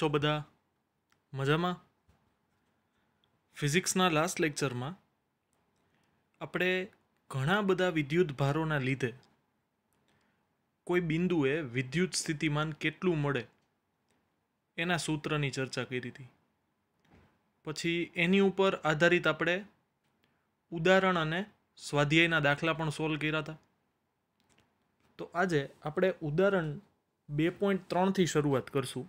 છો બધા મજામાં ફિઝિક્સના લાસ્ટ લેક્ચરમાં આપણે ઘણા બધા વિદ્યુત ભારોના લીધે કોઈ બિંદુએ વિદ્યુત સ્થિતિમાન કેટલું મળે એના સૂત્રની ચર્ચા કરી હતી પછી એની ઉપર આધારિત આપણે ઉદાહરણ અને સ્વાધ્યાયના દાખલા પણ સોલ્વ કર્યા હતા તો આજે આપણે ઉદાહરણ બે પોઈન્ટ ત્રણથી શરૂઆત કરશું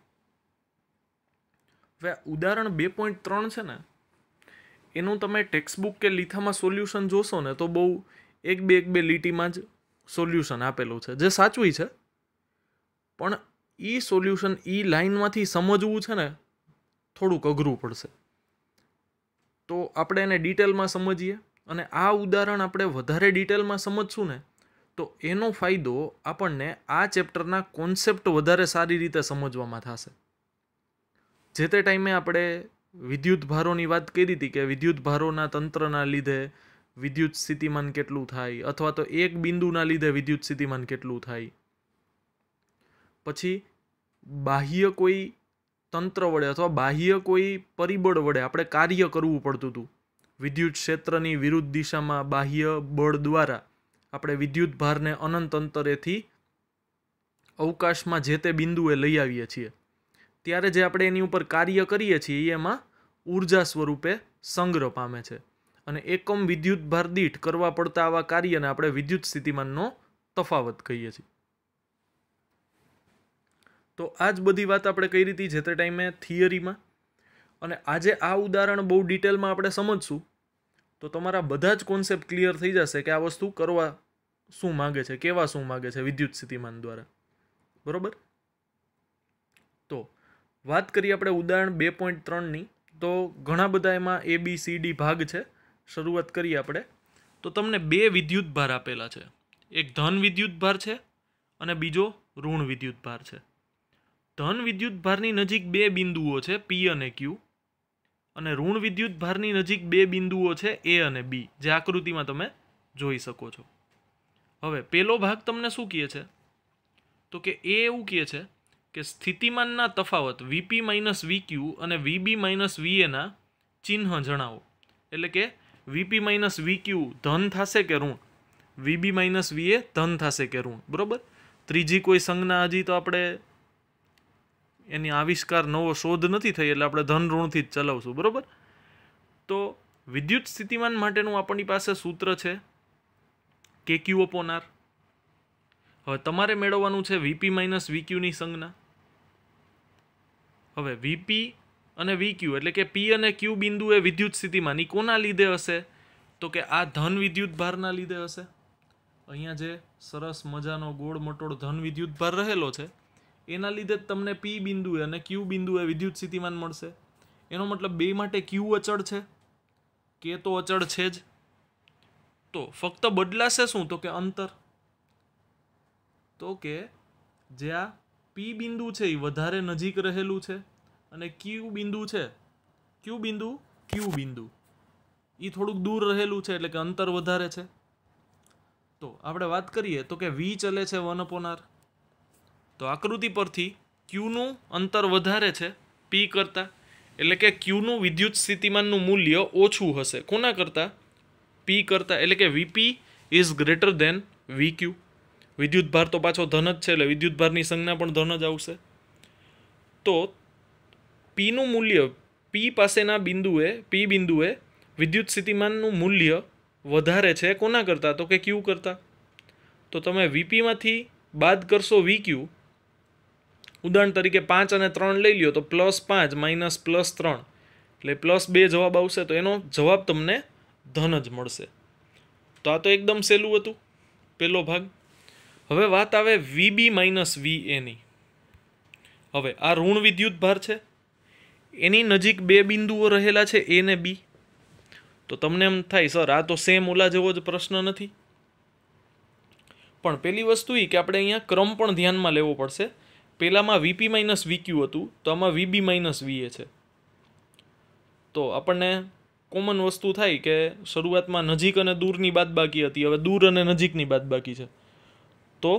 હવે ઉદાહરણ બે પોઈન્ટ ત્રણ છે ને એનું તમે ટેક્સ્ટબુક કે લીથામાં સોલ્યુશન જોશો ને તો બહુ એક બે એક બે લીટીમાં જ સોલ્યુશન આપેલું છે જે સાચું છે પણ એ સોલ્યુશન એ લાઇનમાંથી સમજવું છે ને થોડુંક અઘરું પડશે તો આપણે એને ડિટેલમાં સમજીએ અને આ ઉદાહરણ આપણે વધારે ડિટેલમાં સમજશું ને તો એનો ફાયદો આપણને આ ચેપ્ટરના કોન્સેપ્ટ વધારે સારી રીતે સમજવામાં થશે જે તે ટાઈમે આપણે વિદ્યુત ભારોની વાત કરી હતી કે વિદ્યુત ભારોના તંત્રના લીધે વિદ્યુત સ્થિતિમાન કેટલું થાય અથવા તો એક બિંદુના લીધે વિદ્યુત સ્થિતિમાન કેટલું થાય પછી બાહ્ય કોઈ તંત્ર વડે અથવા બાહ્ય કોઈ પરિબળ વડે આપણે કાર્ય કરવું પડતું હતું વિદ્યુત ક્ષેત્રની વિરુદ્ધ દિશામાં બાહ્ય બળ દ્વારા આપણે વિદ્યુત ભારને અનંત અંતરેથી અવકાશમાં જે તે બિંદુએ લઈ આવીએ છીએ ત્યારે જે આપણે એની ઉપર કાર્ય કરીએ છીએ એમાં ઉર્જા સ્વરૂપે સંગ્રહ પામે છે અને એકમ વિદ્યુત ભાર દીઠ કરવા પડતા આવા કાર્યને આપણે વિદ્યુત સ્થિતિમાનનો તફાવત કહીએ છીએ તો આ જ બધી વાત આપણે કઈ રીતે જે તે ટાઈમે થિયરીમાં અને આજે આ ઉદાહરણ બહુ ડિટેલમાં આપણે સમજશું તો તમારા બધા જ કોન્સેપ્ટ ક્લિયર થઈ જશે કે આ વસ્તુ કરવા શું માગે છે કેવા શું માગે છે વિદ્યુત સ્થિતિમાન દ્વારા બરાબર તો વાત કરીએ આપણે ઉદાહરણ બે પોઈન્ટ ત્રણની તો ઘણા બધા એમાં એ બી સી ડી ભાગ છે શરૂઆત કરીએ આપણે તો તમને બે વિદ્યુત ભાર આપેલા છે એક ધન વિદ્યુત ભાર છે અને બીજો ઋણ વિદ્યુત ભાર છે ધન વિદ્યુત ભારની નજીક બે બિંદુઓ છે પી અને ક્યુ અને ઋણ વિદ્યુત ભારની નજીક બે બિંદુઓ છે એ અને બી જે આકૃતિમાં તમે જોઈ શકો છો હવે પેલો ભાગ તમને શું કહે છે તો કે એ એવું કહે છે કે સ્થિતિમાનના તફાવત વીપી માઇનસ વી ક્યુ અને વીબી માઇનસ વીએના ચિહ્ન જણાવો એટલે કે વીપી માઇનસ વીક્યુ ધન થશે કે ઋણ વીબી માઇનસ વીએ ધન થશે કે ઋણ બરાબર ત્રીજી કોઈ સંજ્ઞા હજી તો આપણે એની આવિષ્કાર નવો શોધ નથી થઈ એટલે આપણે ધન ઋણથી જ ચલાવશું બરાબર તો વિદ્યુત સ્થિતિમાન માટેનું આપણી પાસે સૂત્ર છે કે ક્યુ અપોન હવે તમારે મેળવવાનું છે વીપી માઇનસ વીક્યુની સંજ્ઞા હવે વીપી અને વી ક્યુ એટલે કે પી અને ક્યુ બિંદુ એ વિદ્યુત સ્થિતિમાંની કોના લીધે હશે તો કે આ ધન વિદ્યુત ભારના લીધે હશે અહીંયા જે સરસ મજાનો ગોળ મટોળ ધન વિદ્યુત ભાર રહેલો છે એના લીધે જ તમને પી બિંદુએ અને ક્યુ બિંદુએ વિદ્યુત સ્થિતિમાન મળશે એનો મતલબ બે માટે ક્યુ અચળ છે કે તો અચળ છે જ તો ફક્ત બદલાશે શું તો કે અંતર તો કે જે આ પી બિંદુ છે એ વધારે નજીક રહેલું છે અને ક્યુ બિંદુ છે ક્યુ બિંદુ ક્યુ બિંદુ એ થોડુંક દૂર રહેલું છે એટલે કે અંતર વધારે છે તો આપણે વાત કરીએ તો કે વી ચલે છે વન અપોન તો આકૃતિ પરથી ક્યુનું અંતર વધારે છે પી કરતાં એટલે કે ક્યુનું વિદ્યુત સ્થિતિમાનનું મૂલ્ય ઓછું હશે કોના કરતાં પી કરતાં એટલે કે VP is greater than V Q વિદ્યુત ભાર તો પાછો ધન જ છે એટલે વિદ્યુતભારની સંજ્ઞા પણ ધન જ આવશે તો પીનું મૂલ્ય પી પાસેના બિંદુએ પી બિંદુએ વિદ્યુત સ્થિતિમાનનું મૂલ્ય વધારે છે કોના કરતાં તો કે ક્યુ કરતાં તો તમે વીપીમાંથી બાદ કરશો વી ક્યુ ઉદાહરણ તરીકે પાંચ અને ત્રણ લઈ લ્યો તો પ્લસ પાંચ માઇનસ પ્લસ ત્રણ એટલે પ્લસ બે જવાબ આવશે તો એનો જવાબ તમને ધન જ મળશે તો આ તો એકદમ સહેલું હતું પહેલો ભાગ હવે વાત આવે વીબી માઇનસ વી એની હવે આ ઋણ વિદ્યુત ભાર છે એની નજીક બે બિંદુઓ રહેલા છે એ ને બી તો તમને એમ થાય સર આ તો સેમ ઓલા જેવો જ પ્રશ્ન નથી પણ પહેલી વસ્તુ એ કે આપણે અહીંયા ક્રમ પણ ધ્યાનમાં લેવો પડશે પહેલાંમાં વીપી માઇનસ વીક્યુ હતું તો આમાં વીબી માઇનસ વીએ છે તો આપણને કોમન વસ્તુ થાય કે શરૂઆતમાં નજીક અને દૂરની બાકી હતી હવે દૂર અને નજીકની બાકી છે તો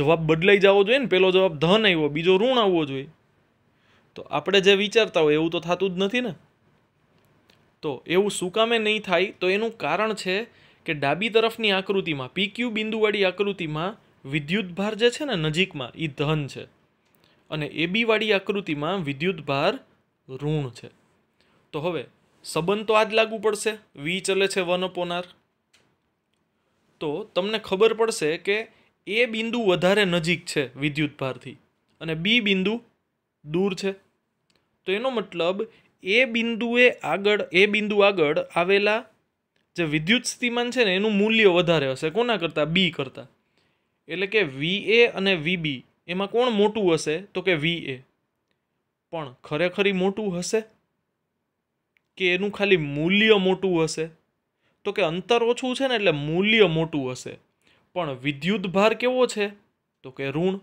જવાબ બદલાઈ જવો જોઈએ ને પહેલો જવાબ ધન આવ્યો બીજો ઋણ આવવો જોઈએ તો આપણે જે વિચારતા હોય એવું તો થતું જ નથી ને તો એવું સુકામે નહીં થાય તો એનું કારણ છે કે ડાબી તરફની આકૃતિમાં પીક્યુ બિંદુવાળી આકૃતિમાં વિદ્યુતભાર જે છે ને નજીકમાં એ ધન છે અને એબીવાળી આકૃતિમાં વિદ્યુતભાર ઋણ છે તો હવે સંબંધ તો આ જ લાગુ પડશે વી ચલે છે વન અપોનાર તો તમને ખબર પડશે કે એ બિંદુ વધારે નજીક છે વિદ્યુત ભારથી અને બી બિંદુ દૂર છે તો એનો મતલબ એ બિંદુએ આગળ એ બિંદુ આગળ આવેલા જે વિદ્યુત સ્થિતિમાન છે ને એનું મૂલ્ય વધારે હશે કોના કરતાં બી કરતાં એટલે કે વી એ અને વીબી એમાં કોણ મોટું હશે તો કે વી એ પણ ખરેખરી મોટું હશે કે એનું ખાલી મૂલ્ય મોટું હશે તો કે અંતર ઓછું છે ને એટલે મૂલ્ય મોટું હશે પણ વિદ્યુત ભાર કેવો છે તો કે ઋણ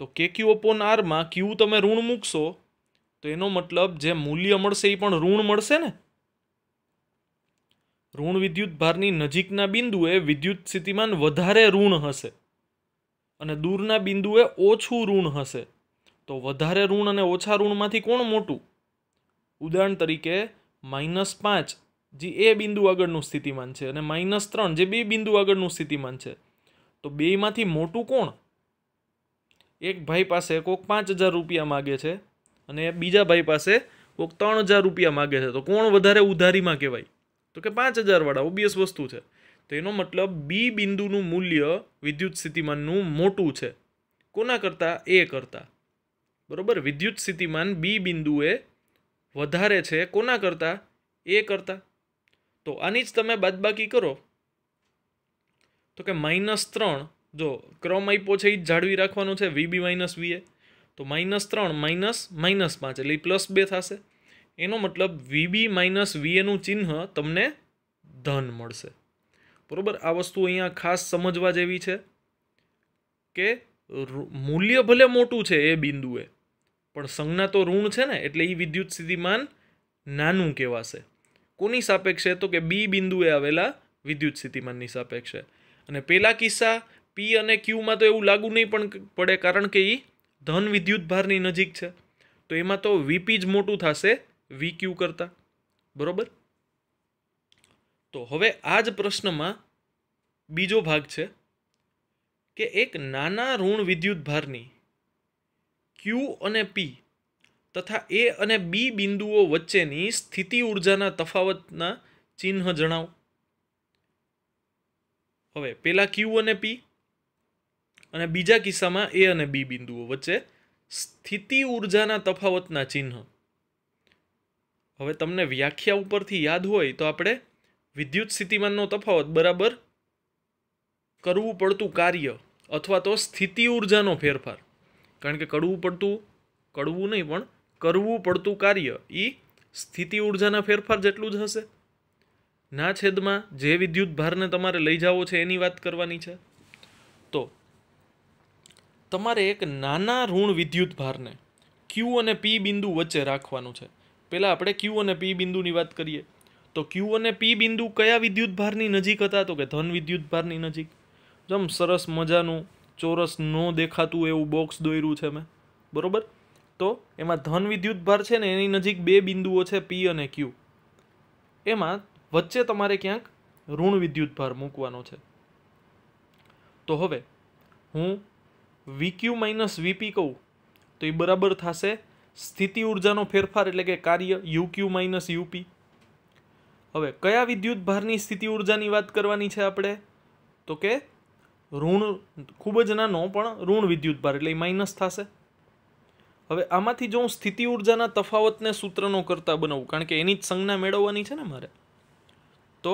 તો કે ક્યુ અપોન આરમાં ક્યુ તમે ઋણ મૂકશો તો એનો મતલબ જે મૂલ્ય મળશે એ પણ ઋણ મળશે ને ઋણ વિદ્યુત ભારની નજીકના બિંદુએ વિદ્યુત સ્થિતિમાન વધારે ઋણ હશે અને દૂરના બિંદુએ ઓછું ઋણ હશે તો વધારે ઋણ અને ઓછા ઋણમાંથી કોણ મોટું ઉદાહરણ તરીકે માઇનસ પાંચ જે એ બિંદુ આગળનું સ્થિતિમાન છે અને માઇનસ ત્રણ જે બે બિંદુ આગળનું સ્થિતિમાન છે તો બેમાંથી મોટું કોણ એક ભાઈ પાસે કોક પાંચ હજાર રૂપિયા માગે છે અને બીજા ભાઈ પાસે કોક ત્રણ હજાર રૂપિયા માગે છે તો કોણ વધારે ઉધારીમાં કહેવાય તો કે પાંચ હજારવાળા ઓબ્વિયસ વસ્તુ છે તો એનો મતલબ બી બિંદુનું મૂલ્ય વિદ્યુત સ્થિતિમાનનું મોટું છે કોના કરતાં એ કરતાં બરાબર વિદ્યુત સ્થિતિમાન બી બિંદુએ વધારે છે કોના કરતાં એ કરતાં તો આની જ તમે બાદબાકી કરો તો કે માઇનસ ત્રણ જો ક્રમ આપ્યો છે એ જ જાળવી રાખવાનું છે વીબી માઇનસ વીએ તો માઇનસ ત્રણ માઇનસ માઇનસ પાંચ એટલે પ્લસ બે થશે એનો મતલબ વીબી માઇનસ વીએનું ચિહ્ન તમને ધન મળશે બરાબર આ વસ્તુ અહીંયા ખાસ સમજવા જેવી છે કે મૂલ્ય ભલે મોટું છે એ બિંદુએ પણ સંજ્ઞા તો ઋણ છે ને એટલે એ વિદ્યુત સ્થિતિમાન નાનું કહેવાશે કોની સાપેક્ષે તો કે બી બિંદુએ આવેલા વિદ્યુત સ્થિતિમાનની સાપેક્ષે અને પેલા કિસ્સા પી અને ક્યુમાં તો એવું લાગુ નહીં પણ પડે કારણ કે એ ધન વિદ્યુત ભારની નજીક છે તો એમાં તો વીપી જ મોટું થશે વી ક્યુ કરતાં બરોબર તો હવે આ જ પ્રશ્નમાં બીજો ભાગ છે કે એક નાના ઋણ વિદ્યુત ભારની ક્યુ અને પી તથા એ અને બી બિંદુઓ વચ્ચેની સ્થિતિ ઉર્જાના તફાવતના ચિહ્ન જણાવો હવે પેલા ક્યુ અને પી અને બીજા કિસ્સામાં એ અને બી બિંદુઓ વચ્ચે સ્થિતિ ઉર્જાના તફાવતના ચિહ્ન હવે તમને વ્યાખ્યા ઉપરથી યાદ હોય તો આપણે વિદ્યુત સ્થિતિમાનનો તફાવત બરાબર કરવું પડતું કાર્ય અથવા તો સ્થિતિ ઉર્જાનો ફેરફાર કારણ કે કડવું પડતું કડવું નહીં પણ કરવું પડતું કાર્ય એ સ્થિતિ ઉર્જાના ફેરફાર જેટલું જ હશે ના છેદમાં જે વિદ્યુત ભારને તમારે લઈ જવો છે એની વાત કરવાની છે તો તમારે એક નાના ઋણ વિદ્યુત ભારને ક્યુ અને પી બિંદુ વચ્ચે રાખવાનું છે પહેલાં આપણે ક્યુ અને પી બિંદુની વાત કરીએ તો ક્યુ અને પી બિંદુ કયા વિદ્યુત ભારની નજીક હતા તો કે ધન વિદ્યુત ભારની નજીક જમ સરસ મજાનું ચોરસ ન દેખાતું એવું બોક્સ દોર્યું છે મેં બરોબર તો એમાં ધન વિદ્યુતભાર છે ને એની નજીક બે બિંદુઓ છે પી અને ક્યુ એમાં વચ્ચે તમારે ક્યાંક ઋણ વિદ્યુતભાર મૂકવાનો છે તો હવે હું વીક્યુ માઇનસ વીપી કહું તો એ બરાબર થશે સ્થિતિ ઉર્જાનો ફેરફાર એટલે કે કાર્ય યુક્યુ માઇનસ યુપી હવે કયા વિદ્યુત ભારની સ્થિતિ ઉર્જાની વાત કરવાની છે આપણે તો કે ઋણ ખૂબ જ નાનો પણ ઋણ વિદ્યુતભાર એટલે એ માઇનસ થશે હવે આમાંથી જો હું સ્થિતિ ઉર્જાના તફાવતને સૂત્રનો કરતા બનાવું કારણ કે એની જ સંજ્ઞા મેળવવાની છે ને મારે તો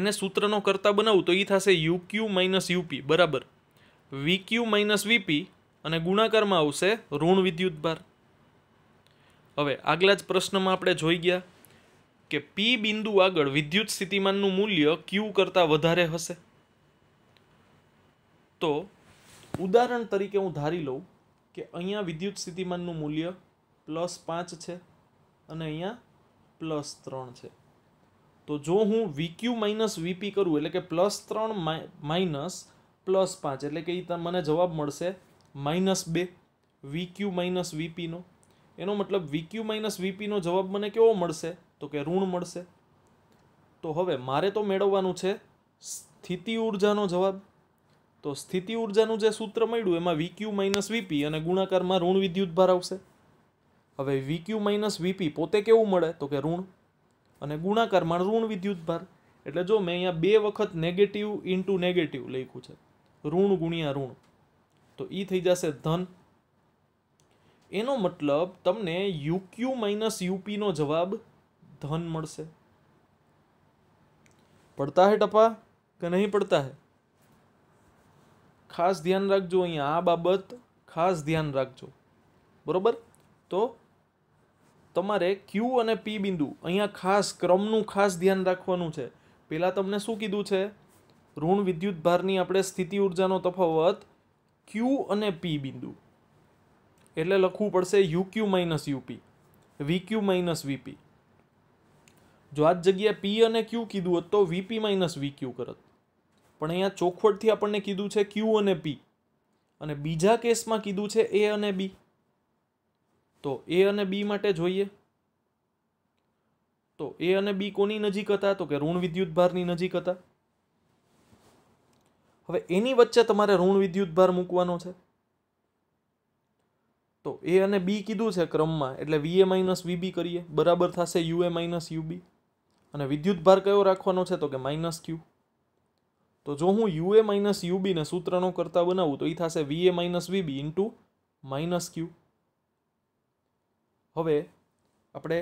એને સૂત્રનો કરતા બનાવું તો એ થશે યુક્યુ માઇનસ યુપી બરાબર વીક્યુ માઇનસ વીપી અને ગુણાકારમાં આવશે ઋણ વિદ્યુત ભાર હવે આગલા જ પ્રશ્નમાં આપણે જોઈ ગયા કે પી બિંદુ આગળ વિદ્યુત સ્થિતિમાનનું મૂલ્ય ક્યુ કરતાં વધારે હશે તો ઉદાહરણ તરીકે હું ધારી લઉં કે અહીંયા વિદ્યુત સ્થિતિમાનનું મૂલ્ય પ્લસ પાંચ છે અને અહીંયા પ્લસ ત્રણ છે તો જો હું વીક્યુ માઇનસ વીપી કરું એટલે કે પ્લસ ત્રણ માઇનસ પ્લસ પાંચ એટલે કે એ મને જવાબ મળશે માઇનસ બે વીક્યુ માઇનસ વીપીનો એનો મતલબ વીક્યુ માઇનસ વીપીનો જવાબ મને કેવો મળશે તો કે ઋણ મળશે તો હવે મારે તો મેળવવાનું છે સ્થિતિ ઉર્જાનો જવાબ તો સ્થિતિ ઉર્જાનું જે સૂત્ર મળ્યું એમાં વીક્યુ માઇનસ વીપી અને ગુણાકારમાં ઋણ વિદ્યુત ભાર આવશે હવે વીક્યુ માઇનસ વીપી પોતે કેવું મળે તો કે ઋણ અને ગુણાકારમાં ઋણ વિદ્યુત ભાર એટલે જો મેં અહીંયા બે વખત નેગેટિવ ઇન્ટુ નેગેટિવ લખ્યું છે ઋણ ગુણ્યા ઋણ તો એ થઈ જશે ધન એનો મતલબ તમને યુક્યુ માઇનસ યુપીનો જવાબ ધન મળશે પડતા હે ટપા કે નહીં પડતા હે ખાસ ધ્યાન રાખજો અહીંયા આ બાબત ખાસ ધ્યાન રાખજો બરાબર તો તમારે ક્યુ અને પી બિંદુ અહીંયા ખાસ ક્રમનું ખાસ ધ્યાન રાખવાનું છે પહેલાં તમને શું કીધું છે ઋણ વિદ્યુત ભારની આપણે સ્થિતિ ઉર્જાનો તફાવત ક્યુ અને પી બિંદુ એટલે લખવું પડશે UQ minus UP VQ minus VP જો આ જગ્યાએ પી અને ક્યુ કીધું હોત તો વીપી માઇનસ વીક્યુ કરત પણ અહીંયા ચોખવટથી આપણને કીધું છે ક્યુ અને પી અને બીજા કેસમાં કીધું છે એ અને બી તો એ અને બી માટે જોઈએ તો એ અને બી કોની નજીક હતા તો કે ઋણ વિદ્યુત ભારની નજીક હતા હવે એની વચ્ચે તમારે ઋણ વિદ્યુત ભાર મૂકવાનો છે તો એ અને બી કીધું છે ક્રમમાં એટલે વીએ માઇનસ વીબી કરીએ બરાબર થશે યુએ માઇનસ યુબી અને વિદ્યુત ભાર કયો રાખવાનો છે તો કે માઇનસ ક્યુ તો જો હું યુ એ માઇનસ યુબીને સૂત્રનો કરતા બનાવું તો એ થશે VA minus VB into minus Q હવે આપણે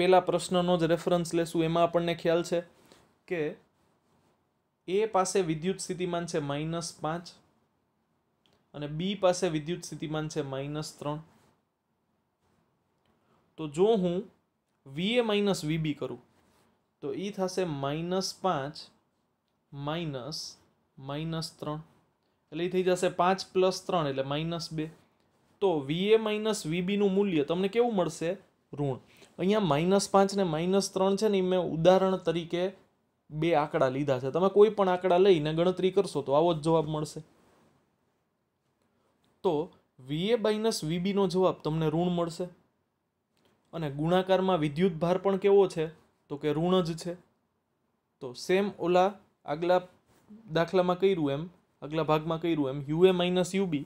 પહેલાં પ્રશ્નનો જ રેફરન્સ લેશું એમાં આપણને ખ્યાલ છે કે એ પાસે વિદ્યુત સ્થિતિમાન છે માઇનસ પાંચ અને બી પાસે વિદ્યુત સ્થિતિમાન છે માઇનસ ત્રણ તો જો હું વીએ માઇનસ વીબી કરું તો એ થશે માઇનસ પાંચ માઇનસ માઇનસ ત્રણ એટલે એ થઈ જશે પાંચ પ્લસ ત્રણ એટલે માઇનસ બે તો વીએ માઇનસ વીબીનું મૂલ્ય તમને કેવું મળશે ઋણ અહીંયા માઇનસ પાંચ ને માઇનસ ત્રણ છે ને એ મેં ઉદાહરણ તરીકે બે આંકડા લીધા છે તમે કોઈ પણ આંકડા લઈને ગણતરી કરશો તો આવો જ જવાબ મળશે તો વીએ માઇનસ વીબીનો જવાબ તમને ઋણ મળશે અને ગુણાકારમાં વિદ્યુત ભાર પણ કેવો છે તો કે ઋણ જ છે તો સેમ ઓલા આગલા દાખલામાં કર્યું એમ આગલા ભાગમાં કર્યું એમ યુએ માઇનસ યુબી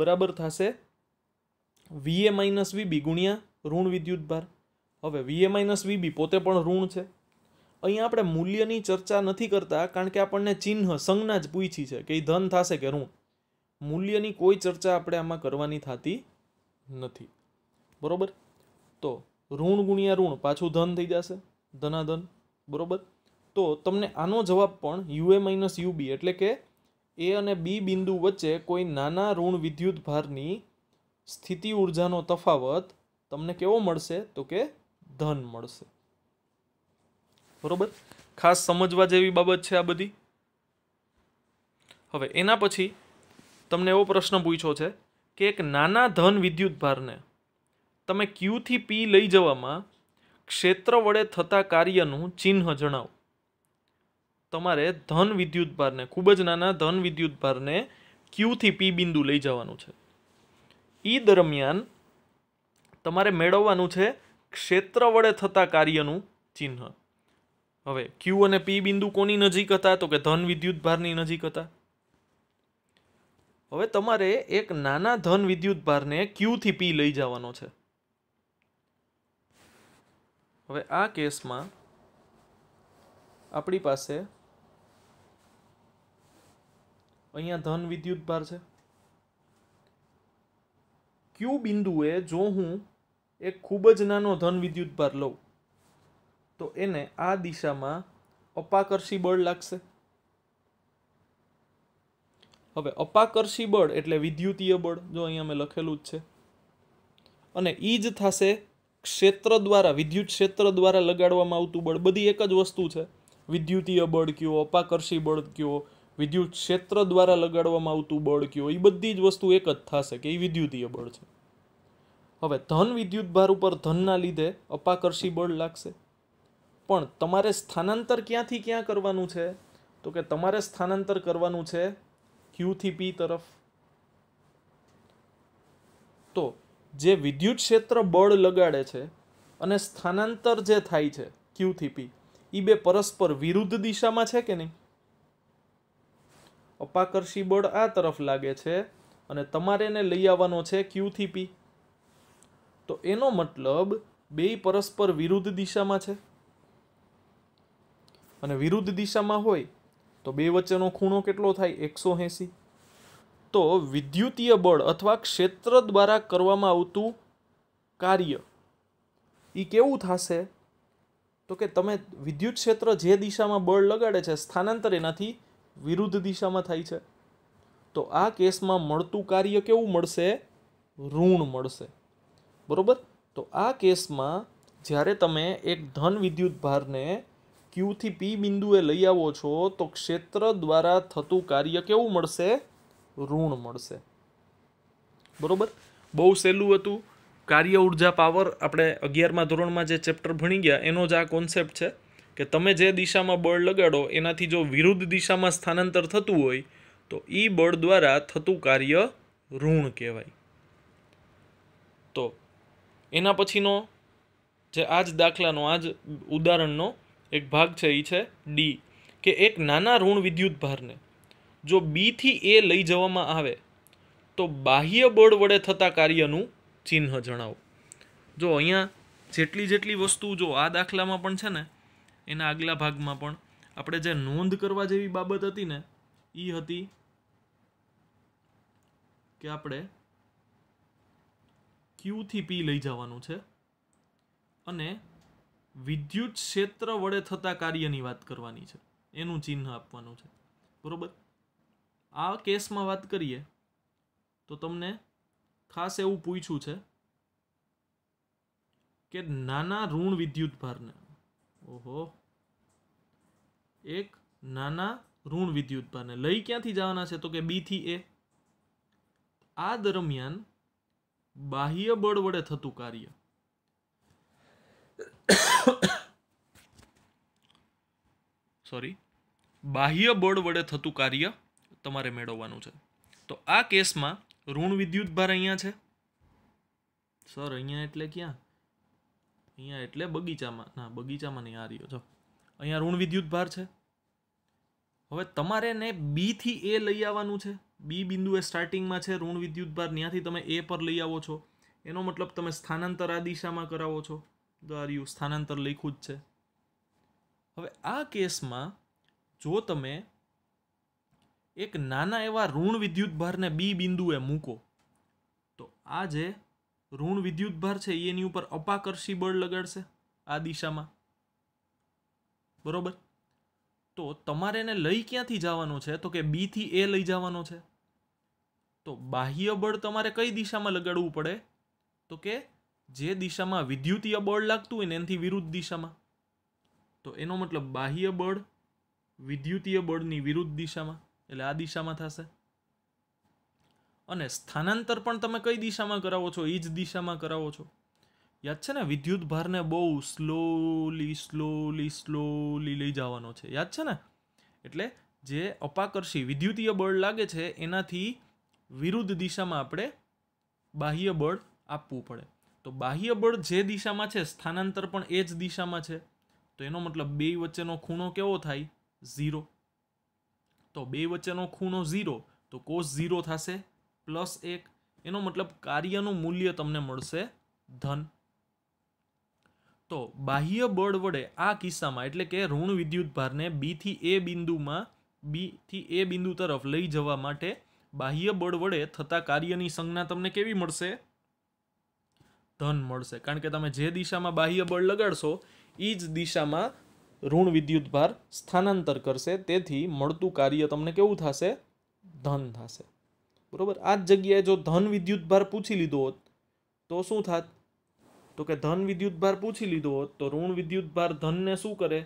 બરાબર થશે વીએ માઇનસ વીબી ગુણ્યા ઋણ વિદ્યુતભાર હવે વીએ માઇનસ વીબી પોતે પણ ઋણ છે અહીંયા આપણે મૂલ્યની ચર્ચા નથી કરતા કારણ કે આપણને ચિહ્ન સંજ્ઞા જ પૂછી છે કે એ ધન થશે કે ઋણ મૂલ્યની કોઈ ચર્ચા આપણે આમાં કરવાની થતી નથી બરાબર તો ઋણ ગુણ્યા ઋણ પાછું ધન થઈ જશે ધનાધન બરાબર તો તમને આનો જવાબ પણ U A minus U B એટલે કે એ અને બી બિંદુ વચ્ચે કોઈ નાના ઋણ વિદ્યુત ભારની સ્થિતિ ઉર્જાનો તફાવત તમને કેવો મળશે તો કે ધન મળશે બરોબર ખાસ સમજવા જેવી બાબત છે આ બધી હવે એના પછી તમને એવો પ્રશ્ન પૂછ્યો છે કે એક નાના ધન વિદ્યુત ભારને તમે ક્યુથી પી લઈ જવામાં ક્ષેત્ર વડે થતા કાર્યનું ચિહ્ન જણાવો તમારે ધન વિદ્યુત ભારને ખૂબ જ નાના ધન વિદ્યુત ભારને ક્યુથી પી બિંદુ લઈ જવાનું છે એ દરમિયાન તમારે મેળવવાનું છે ક્ષેત્ર વડે થતા કાર્યનું ચિહ્ન હવે ક્યુ અને પી બિંદુ કોની નજીક હતા તો કે ધન વિદ્યુત ભારની નજીક હતા હવે તમારે એક નાના ધન વિદ્યુત ભારને ક્યુથી પી લઈ જવાનો છે હવે આ કેસમાં આપણી પાસે અહીંયા ધન વિદ્યુતભાર છે ક્યુ બિંદુએ જો હું એક ખૂબ જ નાનો ધન વિદ્યુતભાર લઉં તો એને આ દિશામાં અપાકર્ષી બળ લાગશે હવે અપાકર્ષી બળ એટલે વિદ્યુતીય બળ જો અહીંયા મેં લખેલું જ છે અને ઈ જ થશે ક્ષેત્ર દ્વારા વિદ્યુત ક્ષેત્ર દ્વારા લગાડવામાં આવતું બળ બધી એક જ વસ્તુ છે વિદ્યુતીય બળ કયો અપાકર્ષી બળ કયો વિદ્યુત ક્ષેત્ર દ્વારા લગાડવામાં આવતું બળ કયો એ બધી જ વસ્તુ એક જ થશે કે એ વિદ્યુતીય બળ છે હવે ધન વિદ્યુત ભાર ઉપર ધનના લીધે અપાકર્ષી બળ લાગશે પણ તમારે સ્થાનાંતર ક્યાંથી ક્યાં કરવાનું છે તો કે તમારે સ્થાનાંતર કરવાનું છે ક્યુથી પી તરફ તો જે વિદ્યુત ક્ષેત્ર બળ લગાડે છે અને સ્થાનાંતર જે થાય છે ક્યુથી પી એ બે પરસ્પર વિરુદ્ધ દિશામાં છે કે નહીં અપાકર્ષી બળ આ તરફ લાગે છે અને તમારે એને લઈ આવવાનો છે ક્યુથી પી તો એનો મતલબ બે પરસ્પર વિરુદ્ધ દિશામાં છે અને વિરુદ્ધ દિશામાં હોય તો બે વચ્ચેનો ખૂણો કેટલો થાય એકસો એંસી તો વિદ્યુતીય બળ અથવા ક્ષેત્ર દ્વારા કરવામાં આવતું કાર્ય એ કેવું થશે તો કે તમે વિદ્યુત ક્ષેત્ર જે દિશામાં બળ લગાડે છે સ્થાનાંતર એનાથી વિરુદ્ધ દિશામાં થાય છે તો આ કેસમાં મળતું કાર્ય કેવું મળશે ઋણ મળશે બરાબર તો આ કેસમાં જ્યારે તમે એક ધન વિદ્યુત ભારને ક્યુથી પી બિંદુએ લઈ આવો છો તો ક્ષેત્ર દ્વારા થતું કાર્ય કેવું મળશે ઋણ મળશે બરાબર બહુ સહેલું હતું કાર્ય ઉર્જા પાવર આપણે અગિયારમા ધોરણમાં જે ચેપ્ટર ભણી ગયા એનો જ આ કોન્સેપ્ટ છે કે તમે જે દિશામાં બળ લગાડો એનાથી જો વિરુદ્ધ દિશામાં સ્થાનાંતર થતું હોય તો એ બળ દ્વારા થતું કાર્ય ઋણ કહેવાય તો એના પછીનો જે આ જ દાખલાનો આ જ ઉદાહરણનો એક ભાગ છે એ છે ડી કે એક નાના ઋણ વિદ્યુત ભારને જો બીથી એ લઈ જવામાં આવે તો બાહ્ય બળ વડે થતા કાર્યનું ચિહ્ન જણાવો જો અહીંયા જેટલી જેટલી વસ્તુ જો આ દાખલામાં પણ છે ને એના આગલા ભાગમાં પણ આપણે જે નોંધ કરવા જેવી બાબત હતી ને એ હતી કે આપણે ક્યુથી પી લઈ જવાનું છે અને વિદ્યુત ક્ષેત્ર વડે થતા કાર્યની વાત કરવાની છે એનું ચિહ્ન આપવાનું છે બરોબર આ કેસમાં વાત કરીએ તો તમને ખાસ એવું પૂછ્યું છે કે નાના ઋણ વિદ્યુત ભારને ઓહો એક નાના ઋણ વિદ્યુત વિદ્યુતભારને લઈ ક્યાંથી જવાના છે તો કે બીથી એ આ દરમિયાન બાહ્ય બળ વડે થતું કાર્ય સોરી બાહ્ય બળ વડે થતું કાર્ય તમારે મેળવવાનું છે તો આ કેસમાં ઋણ વિદ્યુત ભાર અહીંયા છે સર અહીંયા એટલે ક્યાં અહીંયા એટલે બગીચામાં ના બગીચામાં નહીં આ રહ્યો જો અહીંયા ઋણ વિદ્યુત ભાર છે હવે તમારે ને બીથી એ લઈ આવવાનું છે બી બિંદુ એ સ્ટાર્ટિંગમાં છે ઋણ વિદ્યુત ભાર ત્યાંથી તમે એ પર લઈ આવો છો એનો મતલબ તમે સ્થાનાંતર આ દિશામાં કરાવો છો તો સ્થાનાંતર લખ્યું જ છે હવે આ કેસમાં જો તમે એક નાના એવા ઋણ વિદ્યુત ભારને બી બિંદુએ મૂકો તો આ જે ઋણ વિદ્યુતભાર છે એની ઉપર અપાકર્ષી બળ લગાડશે આ દિશામાં બરોબર તો તમારે એને લઈ ક્યાંથી જવાનો છે તો કે બી થી એ લઈ જવાનો છે તો બાહ્ય બળ તમારે કઈ દિશામાં લગાડવું પડે તો કે જે દિશામાં વિદ્યુતીય બળ લાગતું હોય ને એનાથી વિરુદ્ધ દિશામાં તો એનો મતલબ બાહ્ય બળ વિદ્યુતીય બળની વિરુદ્ધ દિશામાં એટલે આ દિશામાં થશે અને સ્થાનાંતર પણ તમે કઈ દિશામાં કરાવો છો એ જ દિશામાં કરાવો છો યાદ છે ને વિદ્યુત ભારને બહુ સ્લોલી સ્લોલી સ્લોલી લઈ જવાનો છે યાદ છે ને એટલે જે અપાકર્ષી વિદ્યુતીય બળ લાગે છે એનાથી વિરુદ્ધ દિશામાં આપણે બાહ્ય બળ આપવું પડે તો બાહ્ય બળ જે દિશામાં છે સ્થાનાંતર પણ એ જ દિશામાં છે તો એનો મતલબ બે વચ્ચેનો ખૂણો કેવો થાય ઝીરો તો બે વચ્ચેનો ખૂણો ઝીરો તો કોસ ઝીરો થશે પ્લસ એક એનો મતલબ કાર્યનું મૂલ્ય તમને મળશે ધન તો બાહ્ય બળ વડે આ કિસ્સામાં એટલે કે ઋણ વિદ્યુત ભારને બીથી એ બિંદુમાં બીથી એ બિંદુ તરફ લઈ જવા માટે બાહ્ય બળ વડે થતા કાર્યની સંજ્ઞા તમને કેવી મળશે ધન મળશે કારણ કે તમે જે દિશામાં બાહ્ય બળ લગાડશો એ જ દિશામાં ઋણ વિદ્યુત ભાર સ્થાનાંતર કરશે તેથી મળતું કાર્ય તમને કેવું થશે ધન થશે બરાબર આ જ જગ્યાએ જો ધન વિદ્યુતભાર પૂછી લીધો હોત તો શું થાત તો કે ધન વિદ્યુતભાર પૂછી લીધો હોત તો ઋણ વિદ્યુતભાર ધનને શું કરે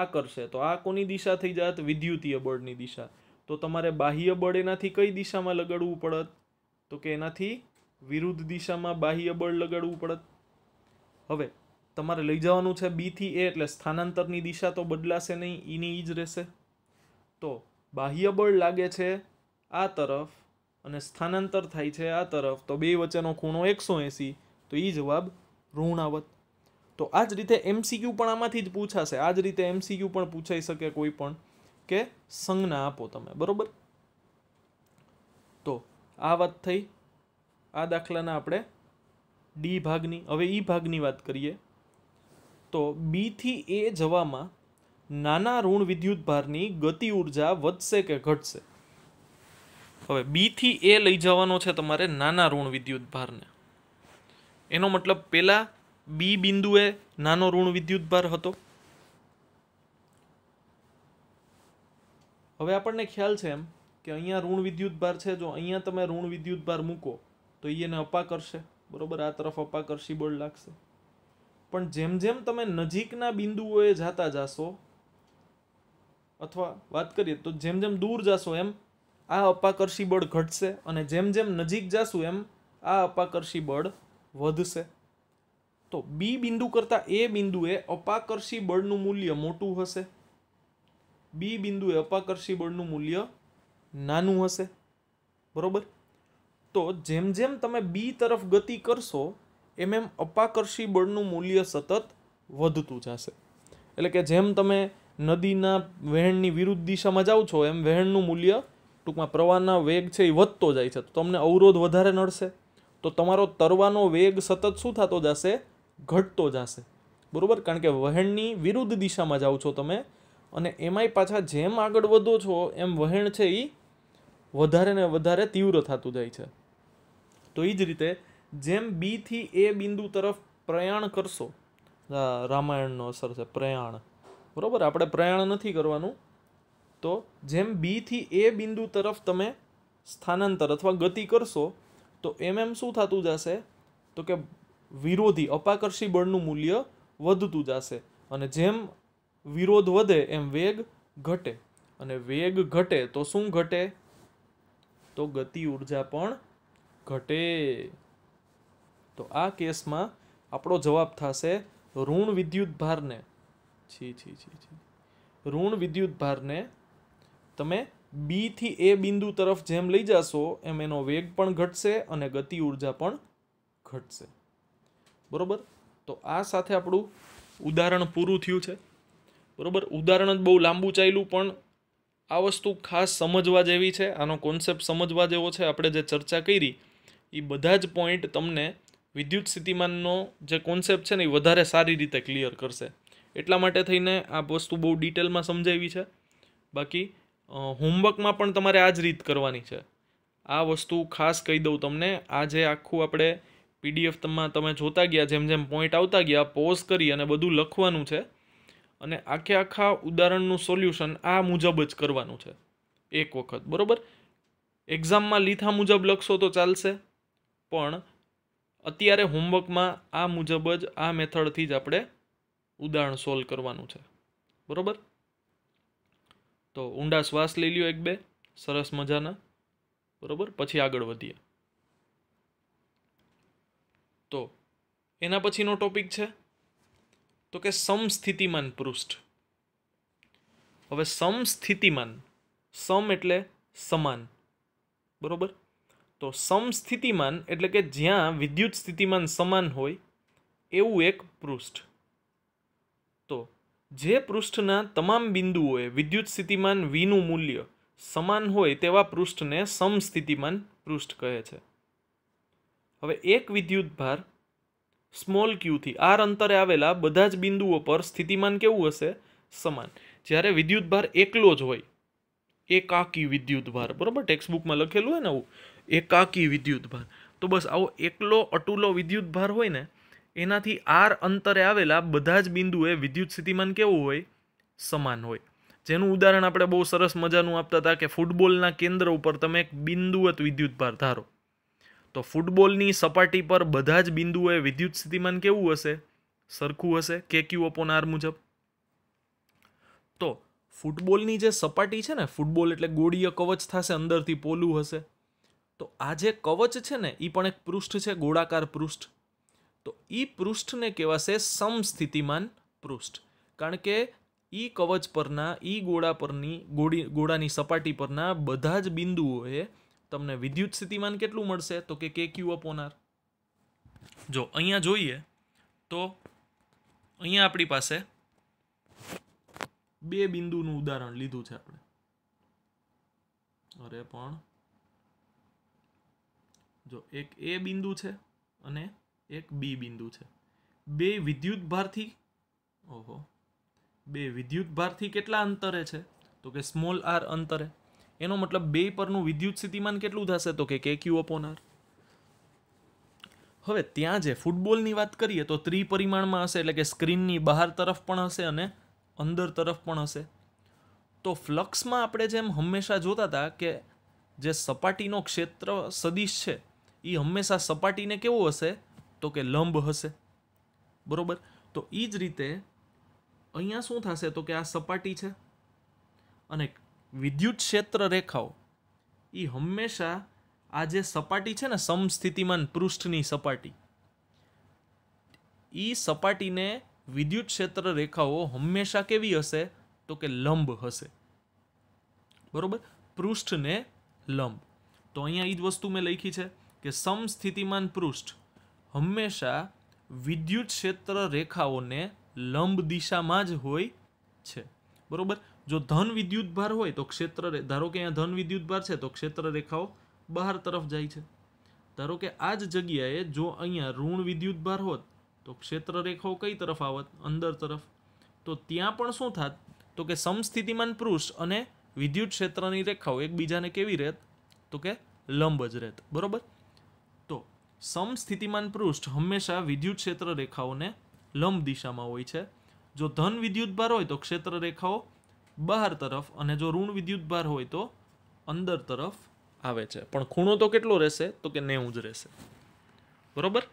આ કરશે તો આ કોની દિશા થઈ જાત વિદ્યુતીય બળની દિશા તો તમારે બાહ્ય બળ એનાથી કઈ દિશામાં લગાડવું પડત તો કે એનાથી વિરુદ્ધ દિશામાં બાહ્ય બળ લગાડવું પડત હવે તમારે લઈ જવાનું છે બીથી એ એટલે સ્થાનાંતરની દિશા તો બદલાશે નહીં એની એ જ રહેશે તો બાહ્ય બળ લાગે છે આ તરફ અને સ્થાનાંતર થાય છે આ તરફ તો બે વચ્ચેનો ખૂણો એકસો એંસી તો એ જવાબ ઋણાવત તો આ જ રીતે એમસીક્યુ પણ આમાંથી જ પૂછાશે આ જ રીતે એમસીક્યુ પણ પૂછાઈ શકે કોઈ પણ કે સંજ્ઞા આપો તમે બરોબર તો આ વાત થઈ આ દાખલાના આપણે ડી ભાગની હવે ઈ e ભાગની વાત કરીએ તો બીથી એ જવામાં નાના ઋણ વિદ્યુત ભારની ગતિ ઉર્જા વધશે કે ઘટશે હવે બીથી એ લઈ જવાનો છે તમારે નાના ઋણ વિદ્યુત ભારને એનો મતલબ પહેલાં બી બિંદુએ નાનો ઋણ વિદ્યુત ભાર હતો હવે આપણને ખ્યાલ છે એમ કે અહીંયા ઋણ વિદ્યુત ભાર છે જો અહીંયા તમે ઋણ વિદ્યુત ભાર મૂકો તો એ એને અપાકર્ષે બરોબર આ તરફ અપાકર્ષી બળ લાગશે પણ જેમ જેમ તમે નજીકના બિંદુઓએ જાતા જાશો અથવા વાત કરીએ તો જેમ જેમ દૂર જાશો એમ આ અપાકર્ષી બળ ઘટશે અને જેમ જેમ નજીક જાશું એમ આ અપાકર્ષી બળ વધશે તો બી બિંદુ કરતાં એ બિંદુએ અપાકર્ષી બળનું મૂલ્ય મોટું હશે બી બિંદુએ અપાકર્ષી બળનું મૂલ્ય નાનું હશે બરોબર તો જેમ જેમ તમે બી તરફ ગતિ કરશો એમ એમ અપાકર્ષી બળનું મૂલ્ય સતત વધતું જશે એટલે કે જેમ તમે નદીના વહેણની વિરુદ્ધ દિશામાં જાઓ છો એમ વહેણનું મૂલ્ય ટૂંકમાં પ્રવાહના વેગ છે એ વધતો જાય છે તો તમને અવરોધ વધારે નડશે તો તમારો તરવાનો વેગ સતત શું થતો જશે ઘટતો જશે બરાબર કારણ કે વહેણની વિરુદ્ધ દિશામાં જાઓ છો તમે અને એમાંય પાછા જેમ આગળ વધો છો એમ વહેણ છે એ વધારે ને વધારે તીવ્ર થતું જાય છે તો એ જ રીતે જેમ બીથી એ બિંદુ તરફ પ્રયાણ કરશો રામાયણનો અસર છે પ્રયાણ બરાબર આપણે પ્રયાણ નથી કરવાનું તો જેમ બીથી એ બિંદુ તરફ તમે સ્થાનાંતર અથવા ગતિ કરશો તો એમ એમ શું થતું જશે તો કે વિરોધી અપાકર્ષી બળનું મૂલ્ય વધતું જશે અને જેમ વિરોધ વધે એમ વેગ ઘટે અને વેગ ઘટે તો શું ઘટે તો ગતિ ઉર્જા પણ ઘટે તો આ કેસમાં આપણો જવાબ થશે ઋણ વિદ્યુત ભારને છી છી છી છી ઋણ વિદ્યુત ભારને તમે બીથી એ બિંદુ તરફ જેમ લઈ જશો એમ એનો વેગ પણ ઘટશે અને ગતિ ઉર્જા પણ ઘટશે બરોબર તો આ સાથે આપણું ઉદાહરણ પૂરું થયું છે બરાબર ઉદાહરણ જ બહુ લાંબુ ચાલ્યું પણ આ વસ્તુ ખાસ સમજવા જેવી છે આનો કોન્સેપ્ટ સમજવા જેવો છે આપણે જે ચર્ચા કરી એ બધા જ પોઈન્ટ તમને વિદ્યુત સ્થિતિમાનનો જે કોન્સેપ્ટ છે ને એ વધારે સારી રીતે ક્લિયર કરશે એટલા માટે થઈને આ વસ્તુ બહુ ડિટેલમાં સમજાવી છે બાકી હોમવર્કમાં પણ તમારે આ જ રીત કરવાની છે આ વસ્તુ ખાસ કહી દઉં તમને આ જે આખું આપણે પીડીએફમાં તમે જોતા ગયા જેમ જેમ પોઈન્ટ આવતા ગયા પોઝ કરી અને બધું લખવાનું છે અને આખે આખા ઉદાહરણનું સોલ્યુશન આ મુજબ જ કરવાનું છે એક વખત બરાબર એક્ઝામમાં લીધા મુજબ લખશો તો ચાલશે પણ અત્યારે હોમવર્કમાં આ મુજબ જ આ મેથડથી જ આપણે ઉદાહરણ સોલ્વ કરવાનું છે બરાબર તો ઊંડા શ્વાસ લઈ લ્યો એક બે સરસ મજાના બરાબર પછી આગળ વધીએ તો એના પછીનો ટોપિક છે તો કે સમસ્થિતિમાન પૃષ્ઠ હવે સમસ્થિતિમાન સમ એટલે સમાન બરાબર તો સમસ્થિતિમાન એટલે કે જ્યાં વિદ્યુત સ્થિતિમાન સમાન હોય એવું એક પૃષ્ઠ તો જે પૃષ્ઠના તમામ બિંદુઓએ વિદ્યુત સ્થિતિમાન વીનું મૂલ્ય સમાન હોય તેવા પૃષ્ઠને સમસ્થિતિમાન પૃષ્ઠ કહે છે હવે એક વિદ્યુત ભાર સ્મોલ ક્યુથી આર અંતરે આવેલા બધા જ બિંદુઓ પર સ્થિતિમાન કેવું હશે સમાન જ્યારે વિદ્યુત ભાર એકલો જ હોય એકાકી વિદ્યુત ભાર બરાબર ટેક્સ્ટબુકમાં લખેલું હોય ને આવું એકાકી વિદ્યુત ભાર તો બસ આવો એકલો અટૂલો વિદ્યુત ભાર હોય ને એનાથી આર અંતરે આવેલા બધા જ બિંદુએ વિદ્યુત સ્થિતિમાન કેવું હોય સમાન હોય જેનું ઉદાહરણ આપણે બહુ સરસ મજાનું આપતા હતા કે ફૂટબોલના કેન્દ્ર ઉપર તમે એક બિંદુવત વિદ્યુત ભાર ધારો તો ફૂટબોલની સપાટી પર બધા જ બિંદુએ વિદ્યુત સ્થિતિમાન કેવું હશે સરખું હશે કે ક્યુ અપોન આર મુજબ તો ફૂટબોલની જે સપાટી છે ને ફૂટબોલ એટલે ગોળીય કવચ થશે અંદરથી પોલું હશે તો આ જે કવચ છે ને એ પણ એક પૃષ્ઠ છે ગોળાકાર પૃષ્ઠ તો એ પૃષ્ઠને કહેવાશે સમસ્થિતિમાન પૃષ્ઠ કારણ કે એ કવચ પરના એ ગોળા પરની ગોળી ગોળાની સપાટી પરના બધા જ બિંદુઓએ તમને વિદ્યુત સ્થિતિમાન કેટલું મળશે તો કે કે ક્યુ અપોનાર જો અહીંયા જોઈએ તો અહીંયા આપણી પાસે બે બિંદુનું ઉદાહરણ લીધું છે આપણે અરે પણ જો એક એ બિંદુ છે અને એક બી બિંદુ છે બે વિદ્યુત ભારથી ઓહો બે વિદ્યુત ભારથી કેટલા અંતરે છે તો કે સ્મોલ આર અંતરે એનો મતલબ બે પરનું વિદ્યુત સ્થિતિમાન કેટલું થશે તો કે કે ક્યુ અપોન આર હવે ત્યાં જે ફૂટબોલની વાત કરીએ તો ત્રિપરિમાણમાં હશે એટલે કે સ્ક્રીનની બહાર તરફ પણ હશે અને અંદર તરફ પણ હશે તો ફ્લક્સમાં આપણે જેમ હંમેશા જોતા હતા કે જે સપાટીનો ક્ષેત્ર સદીશ છે એ હંમેશા સપાટીને કેવો હશે તો કે લંબ હશે બરોબર તો એ જ રીતે અહીંયા શું થશે તો કે આ સપાટી છે અને વિદ્યુત ક્ષેત્ર રેખાઓ એ હંમેશા આ જે સપાટી છે ને સમસ્થિતિમાન પૃષ્ઠની સપાટી એ સપાટીને વિદ્યુત ક્ષેત્ર રેખાઓ હંમેશા કેવી હશે તો કે લંબ હશે બરોબર પૃષ્ઠને લંબ તો અહીંયા એ જ વસ્તુ મેં લખી છે કે સમસ્થિતિમાન પૃષ્ઠ હંમેશા વિદ્યુત ક્ષેત્ર રેખાઓને લંબ દિશામાં જ હોય છે બરોબર જો ધન વિદ્યુત ભાર હોય તો ક્ષેત્ર ધારો કે અહીંયા ધન વિદ્યુત ભાર છે તો ક્ષેત્ર રેખાઓ બહાર તરફ જાય છે ધારો કે આ જ જગ્યાએ જો અહીંયા ઋણ વિદ્યુત ભાર હોત તો ક્ષેત્ર રેખાઓ કઈ તરફ આવત અંદર તરફ તો ત્યાં પણ શું થાત તો કે સમસ્થિતિમાન પુરુષ અને વિદ્યુત ક્ષેત્રની રેખાઓ એકબીજાને કેવી રહેત તો કે લંબ જ રહેત બરાબર સમસ્થિતિમાન પૃષ્ઠ હંમેશા વિદ્યુત ક્ષેત્ર રેખાઓને લંબ દિશામાં હોય છે જો ધન વિદ્યુત ભાર હોય તો ક્ષેત્ર રેખાઓ બહાર તરફ અને જો ઋણ વિદ્યુત ભાર હોય તો અંદર તરફ આવે છે પણ ખૂણો તો કેટલો રહેશે તો કે નેવું જ રહેશે બરોબર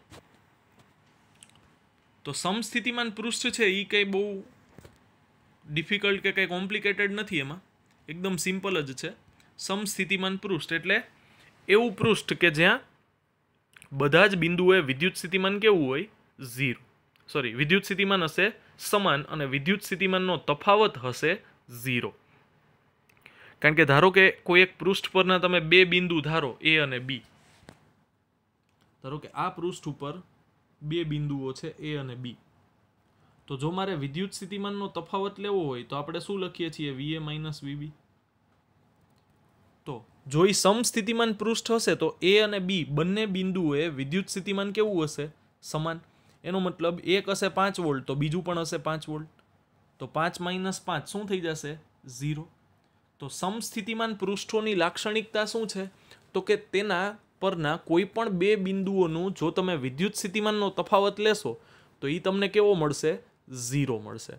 તો સમસ્થિતિમાન પૃષ્ઠ છે એ કંઈ બહુ ડિફિકલ્ટ કે કંઈ કોમ્પ્લિકેટેડ નથી એમાં એકદમ સિમ્પલ જ છે સમસ્થિતિમાન પૃષ્ઠ એટલે એવું પૃષ્ઠ કે જ્યાં બધા જ બિંદુએ વિદ્યુત સ્થિતિમાન કેવું હોય ઝીરો સોરી વિદ્યુત સ્થિતિમાન હશે સમાન અને વિદ્યુત સ્થિતિમાનનો તફાવત હશે ઝીરો કારણ કે ધારો કે કોઈ એક પૃષ્ઠ પરના તમે બે બિંદુ ધારો એ અને બી ધારો કે આ પૃષ્ઠ ઉપર બે બિંદુઓ છે એ અને બી તો જો મારે વિદ્યુત સ્થિતિમાનનો તફાવત લેવો હોય તો આપણે શું લખીએ છીએ વીએ માઇનસ વીબી તો જો એ સમસ્થિતિમાન પૃષ્ઠ હશે તો એ અને બી બંને બિંદુએ વિદ્યુત સ્થિતિમાન કેવું હશે સમાન એનો મતલબ એક હશે પાંચ વોલ્ટ તો બીજું પણ હશે પાંચ વોલ્ટ તો પાંચ માઇનસ પાંચ શું થઈ જશે ઝીરો તો સમસ્થિતિમાન પૃષ્ઠોની લાક્ષણિકતા શું છે તો કે તેના પરના કોઈપણ બે બિંદુઓનું જો તમે વિદ્યુત સ્થિતિમાનનો તફાવત લેશો તો એ તમને કેવો મળશે ઝીરો મળશે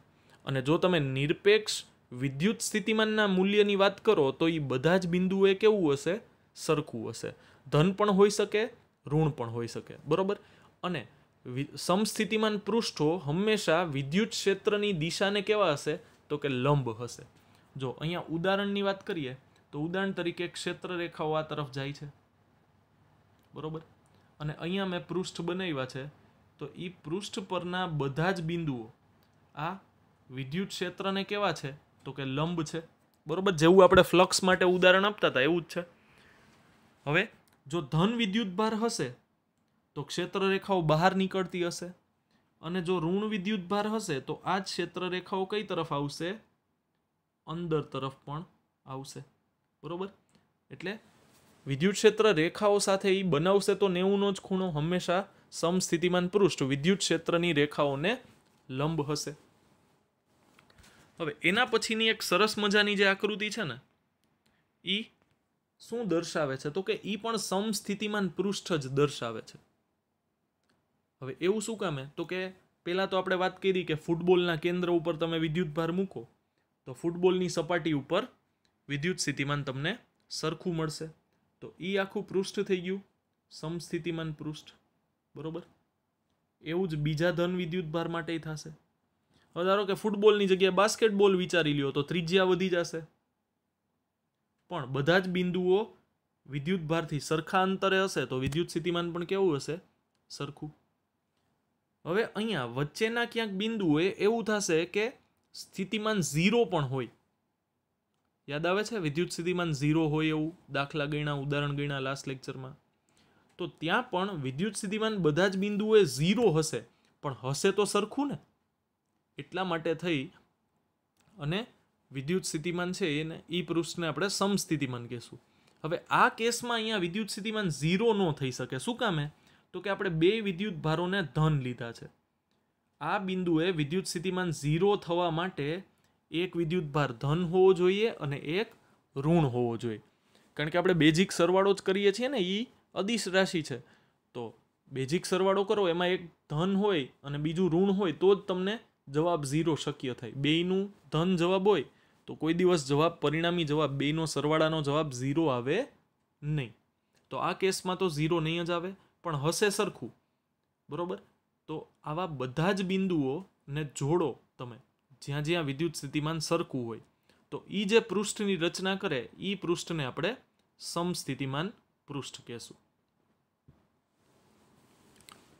અને જો તમે નિરપેક્ષ વિદ્યુત સ્થિતિમાનના મૂલ્યની વાત કરો તો એ બધા જ બિંદુએ કેવું હશે સરખું હશે ધન પણ હોઈ શકે ઋણ પણ હોઈ શકે બરાબર અને સમસ્થિતિમાન પૃષ્ઠો હંમેશા વિદ્યુત ક્ષેત્રની દિશાને કેવા હશે તો કે લંબ હશે જો અહીંયા ઉદાહરણની વાત કરીએ તો ઉદાહરણ તરીકે ક્ષેત્ર રેખાઓ આ તરફ જાય છે બરાબર અને અહીંયા મેં પૃષ્ઠ બનાવ્યા છે તો એ પૃષ્ઠ પરના બધા જ બિંદુઓ આ વિદ્યુત ક્ષેત્રને કેવા છે તો કે લંબ છે બરાબર જેવું આપણે ફ્લક્સ માટે ઉદાહરણ આપતા હતા એવું જ છે હવે જો ધન વિદ્યુત ભાર હશે તો ક્ષેત્ર રેખાઓ બહાર નીકળતી હશે અને જો ઋણ વિદ્યુત ભાર હશે તો આ ક્ષેત્ર રેખાઓ કઈ તરફ આવશે અંદર તરફ પણ આવશે બરાબર એટલે વિદ્યુત ક્ષેત્ર રેખાઓ સાથે એ બનાવશે તો નેવુંનો જ ખૂણો હંમેશા સમસ્થિતિમાન પૃષ્ઠ વિદ્યુત ક્ષેત્રની રેખાઓને લંબ હશે હવે એના પછીની એક સરસ મજાની જે આકૃતિ છે ને એ શું દર્શાવે છે તો કે એ પણ સમસ્થિતિમાન પૃષ્ઠ જ દર્શાવે છે હવે એવું શું કામે તો કે પહેલાં તો આપણે વાત કરી કે ફૂટબોલના કેન્દ્ર ઉપર તમે વિદ્યુત ભાર મૂકો તો ફૂટબોલની સપાટી ઉપર વિદ્યુત સ્થિતિમાન તમને સરખું મળશે તો એ આખું પૃષ્ઠ થઈ ગયું સમસ્થિતિમાન પૃષ્ઠ બરોબર એવું જ બીજા ધન વિદ્યુત ભાર માટે થશે હવે ધારો કે ફૂટબોલની જગ્યાએ બાસ્કેટબોલ વિચારી લ્યો તો ત્રિજ્યા વધી જશે પણ બધા જ બિંદુઓ વિદ્યુત ભારથી સરખા અંતરે હશે તો વિદ્યુત સ્થિતિમાન પણ કેવું હશે સરખું હવે અહીંયા વચ્ચેના ક્યાંક બિંદુએ એવું થશે કે સ્થિતિમાન ઝીરો પણ હોય યાદ આવે છે વિદ્યુત સ્થિતિમાન ઝીરો હોય એવું દાખલા ગણ્યા ઉદાહરણ ગણ્યા લાસ્ટ લેક્ચરમાં તો ત્યાં પણ વિદ્યુત સ્થિતિમાન બધા જ બિંદુએ ઝીરો હશે પણ હશે તો સરખું ને એટલા માટે થઈ અને વિદ્યુત સ્થિતિમાન છે એને એ પૃષ્ઠને આપણે સમસ્થિતિમાન કહેશું હવે આ કેસમાં અહીંયા વિદ્યુત સ્થિતિમાન ઝીરો ન થઈ શકે શું કામે તો કે આપણે બે વિદ્યુત ભારોને ધન લીધા છે આ બિંદુએ વિદ્યુત સ્થિતિમાન ઝીરો થવા માટે એક વિદ્યુત ભાર ધન હોવો જોઈએ અને એક ઋણ હોવો જોઈએ કારણ કે આપણે બેઝિક સરવાળો જ કરીએ છીએ ને એ અદિશ રાશિ છે તો બેઝિક સરવાળો કરો એમાં એક ધન હોય અને બીજું ઋણ હોય તો જ તમને જવાબ ઝીરો શક્ય થાય બેયનું ધન જવાબ હોય તો કોઈ દિવસ જવાબ પરિણામી જવાબ બેયનો સરવાળાનો જવાબ ઝીરો આવે નહીં તો આ કેસમાં તો ઝીરો નહીં જ આવે પણ હશે સરખું બરાબર તો આવા બધા જ બિંદુઓને જોડો તમે જ્યાં જ્યાં વિદ્યુત સ્થિતિમાન સરખું હોય તો એ જે પૃષ્ઠની રચના કરે એ પૃષ્ઠને આપણે સમસ્થિતિમાન પૃષ્ઠ કહેશું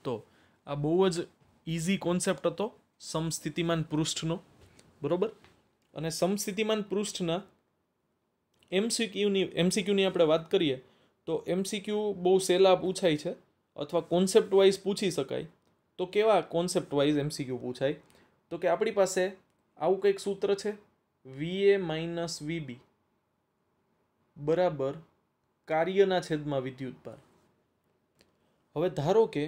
તો આ બહુ જ ઇઝી કોન્સેપ્ટ હતો સમસ્થિતિમાન પૃષ્ઠનો બરાબર અને સમસ્થિતિમાન પૃષ્ઠના એમસીક્યુની એમસીક્યુની આપણે વાત કરીએ તો એમસીક્યુ બહુ સહેલા પૂછાય છે અથવા કોન્સેપ્ટ વાઇઝ પૂછી શકાય તો કેવા કોન્સેપ્ટ વાઇઝ એમસીક્યુ પૂછાય તો કે આપણી પાસે આવું કંઈક સૂત્ર છે વીએ માઇનસ વીબી બરાબર કાર્યના છેદમાં વિદ્યુત વિદ્યુતભાર હવે ધારો કે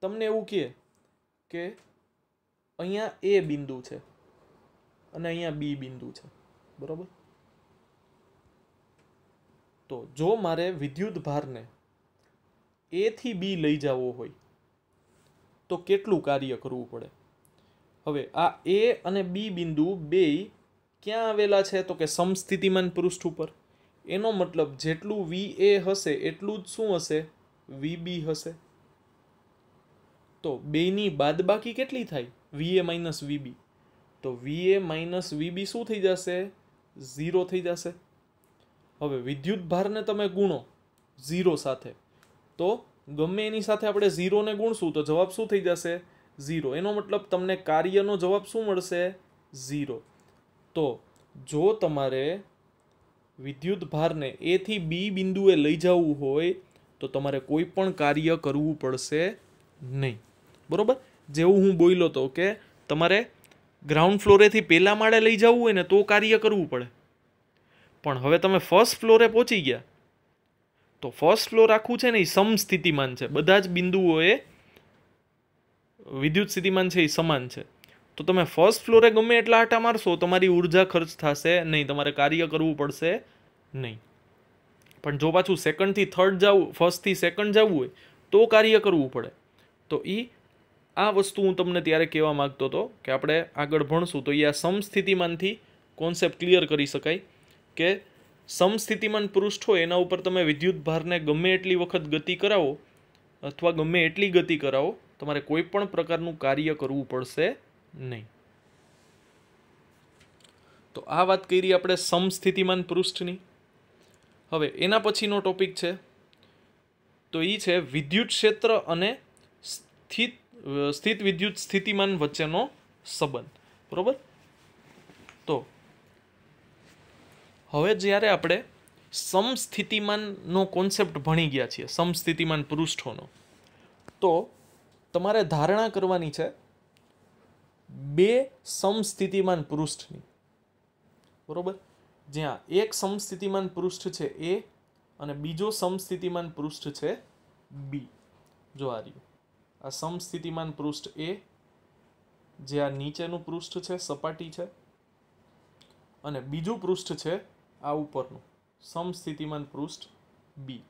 તમને એવું કહે કે અહીંયા એ બિંદુ છે અને અહીંયા બી બિંદુ છે બરાબર તો જો મારે વિદ્યુત ભારને એથી બી લઈ જવો હોય તો કેટલું કાર્ય કરવું પડે હવે આ એ અને બી બિંદુ બે ક્યાં આવેલા છે તો કે સમસ્થિતિમાન પૃષ્ઠ ઉપર એનો મતલબ જેટલું વી એ હશે એટલું જ શું હશે વી બી હશે તો બેની બાદબાકી કેટલી થાય વી એ માઇનસ વીબી તો વીએ માઇનસ વીબી શું થઈ જશે ઝીરો થઈ જશે હવે વિદ્યુત ભારને તમે ગુણો ઝીરો સાથે તો ગમે એની સાથે આપણે ઝીરોને ગુણશું તો જવાબ શું થઈ જશે ઝીરો એનો મતલબ તમને કાર્યનો જવાબ શું મળશે ઝીરો તો જો તમારે વિદ્યુત ભારને એથી બી બિંદુએ લઈ જવું હોય તો તમારે કોઈ પણ કાર્ય કરવું પડશે નહીં બરાબર જેવું હું બોલ્યો હતો કે તમારે ગ્રાઉન્ડ ફ્લોરેથી પહેલા માળે લઈ જવું હોય ને તો કાર્ય કરવું પડે પણ હવે તમે ફર્સ્ટ ફ્લોરે પહોંચી ગયા તો ફર્સ્ટ ફ્લોર આખું છે ને એ સમસ્થિતિમાન છે બધા જ બિંદુઓએ વિદ્યુત સ્થિતિમાન છે એ સમાન છે તો તમે ફર્સ્ટ ફ્લોરે ગમે એટલા આટા મારશો તમારી ઉર્જા ખર્ચ થશે નહીં તમારે કાર્ય કરવું પડશે નહીં પણ જો પાછું સેકન્ડથી થર્ડ જવું ફર્સ્ટથી સેકન્ડ જવું હોય તો કાર્ય કરવું પડે તો એ આ વસ્તુ હું તમને ત્યારે કહેવા માગતો હતો કે આપણે આગળ ભણશું તો એ આ સમસ્થિતિમાનથી કોન્સેપ્ટ ક્લિયર કરી શકાય કે સમસ્થિતિમાન પૃષ્ઠ હોય એના ઉપર તમે વિદ્યુત ભારને ગમે એટલી વખત ગતિ કરાવો અથવા ગમે એટલી ગતિ કરાવો તમારે કોઈ પણ પ્રકારનું કાર્ય કરવું પડશે નહીં તો આ વાત કરી આપણે સમસ્થિતિમાન પૃષ્ઠની હવે એના પછીનો ટોપિક છે તો એ છે વિદ્યુત ક્ષેત્ર અને સ્થિત સ્થિત વિદ્યુત સ્થિતિમાન વચ્ચેનો સંબંધ બરોબર તો હવે જ્યારે આપણે સમસ્થિતિમાનનો કોન્સેપ્ટ ભણી ગયા છીએ સમસ્થિતિમાન પૃષ્ઠોનો તો તમારે ધારણા કરવાની છે બે સમસ્થિતિમાન પૃષ્ઠની બરોબર જ્યાં એક સમસ્થિતિમાન પૃષ્ઠ છે એ અને બીજો સમસ્થિતિમાન પૃષ્ઠ છે બી જો આ રહ્યું આ સમસ્થિતિમાન પૃષ્ઠ એ જે આ નીચેનું પૃષ્ઠ છે સપાટી છે અને બીજું પૃષ્ઠ છે આ ઉપરનું સમસ્થિતિમાન પૃષ્ઠ બી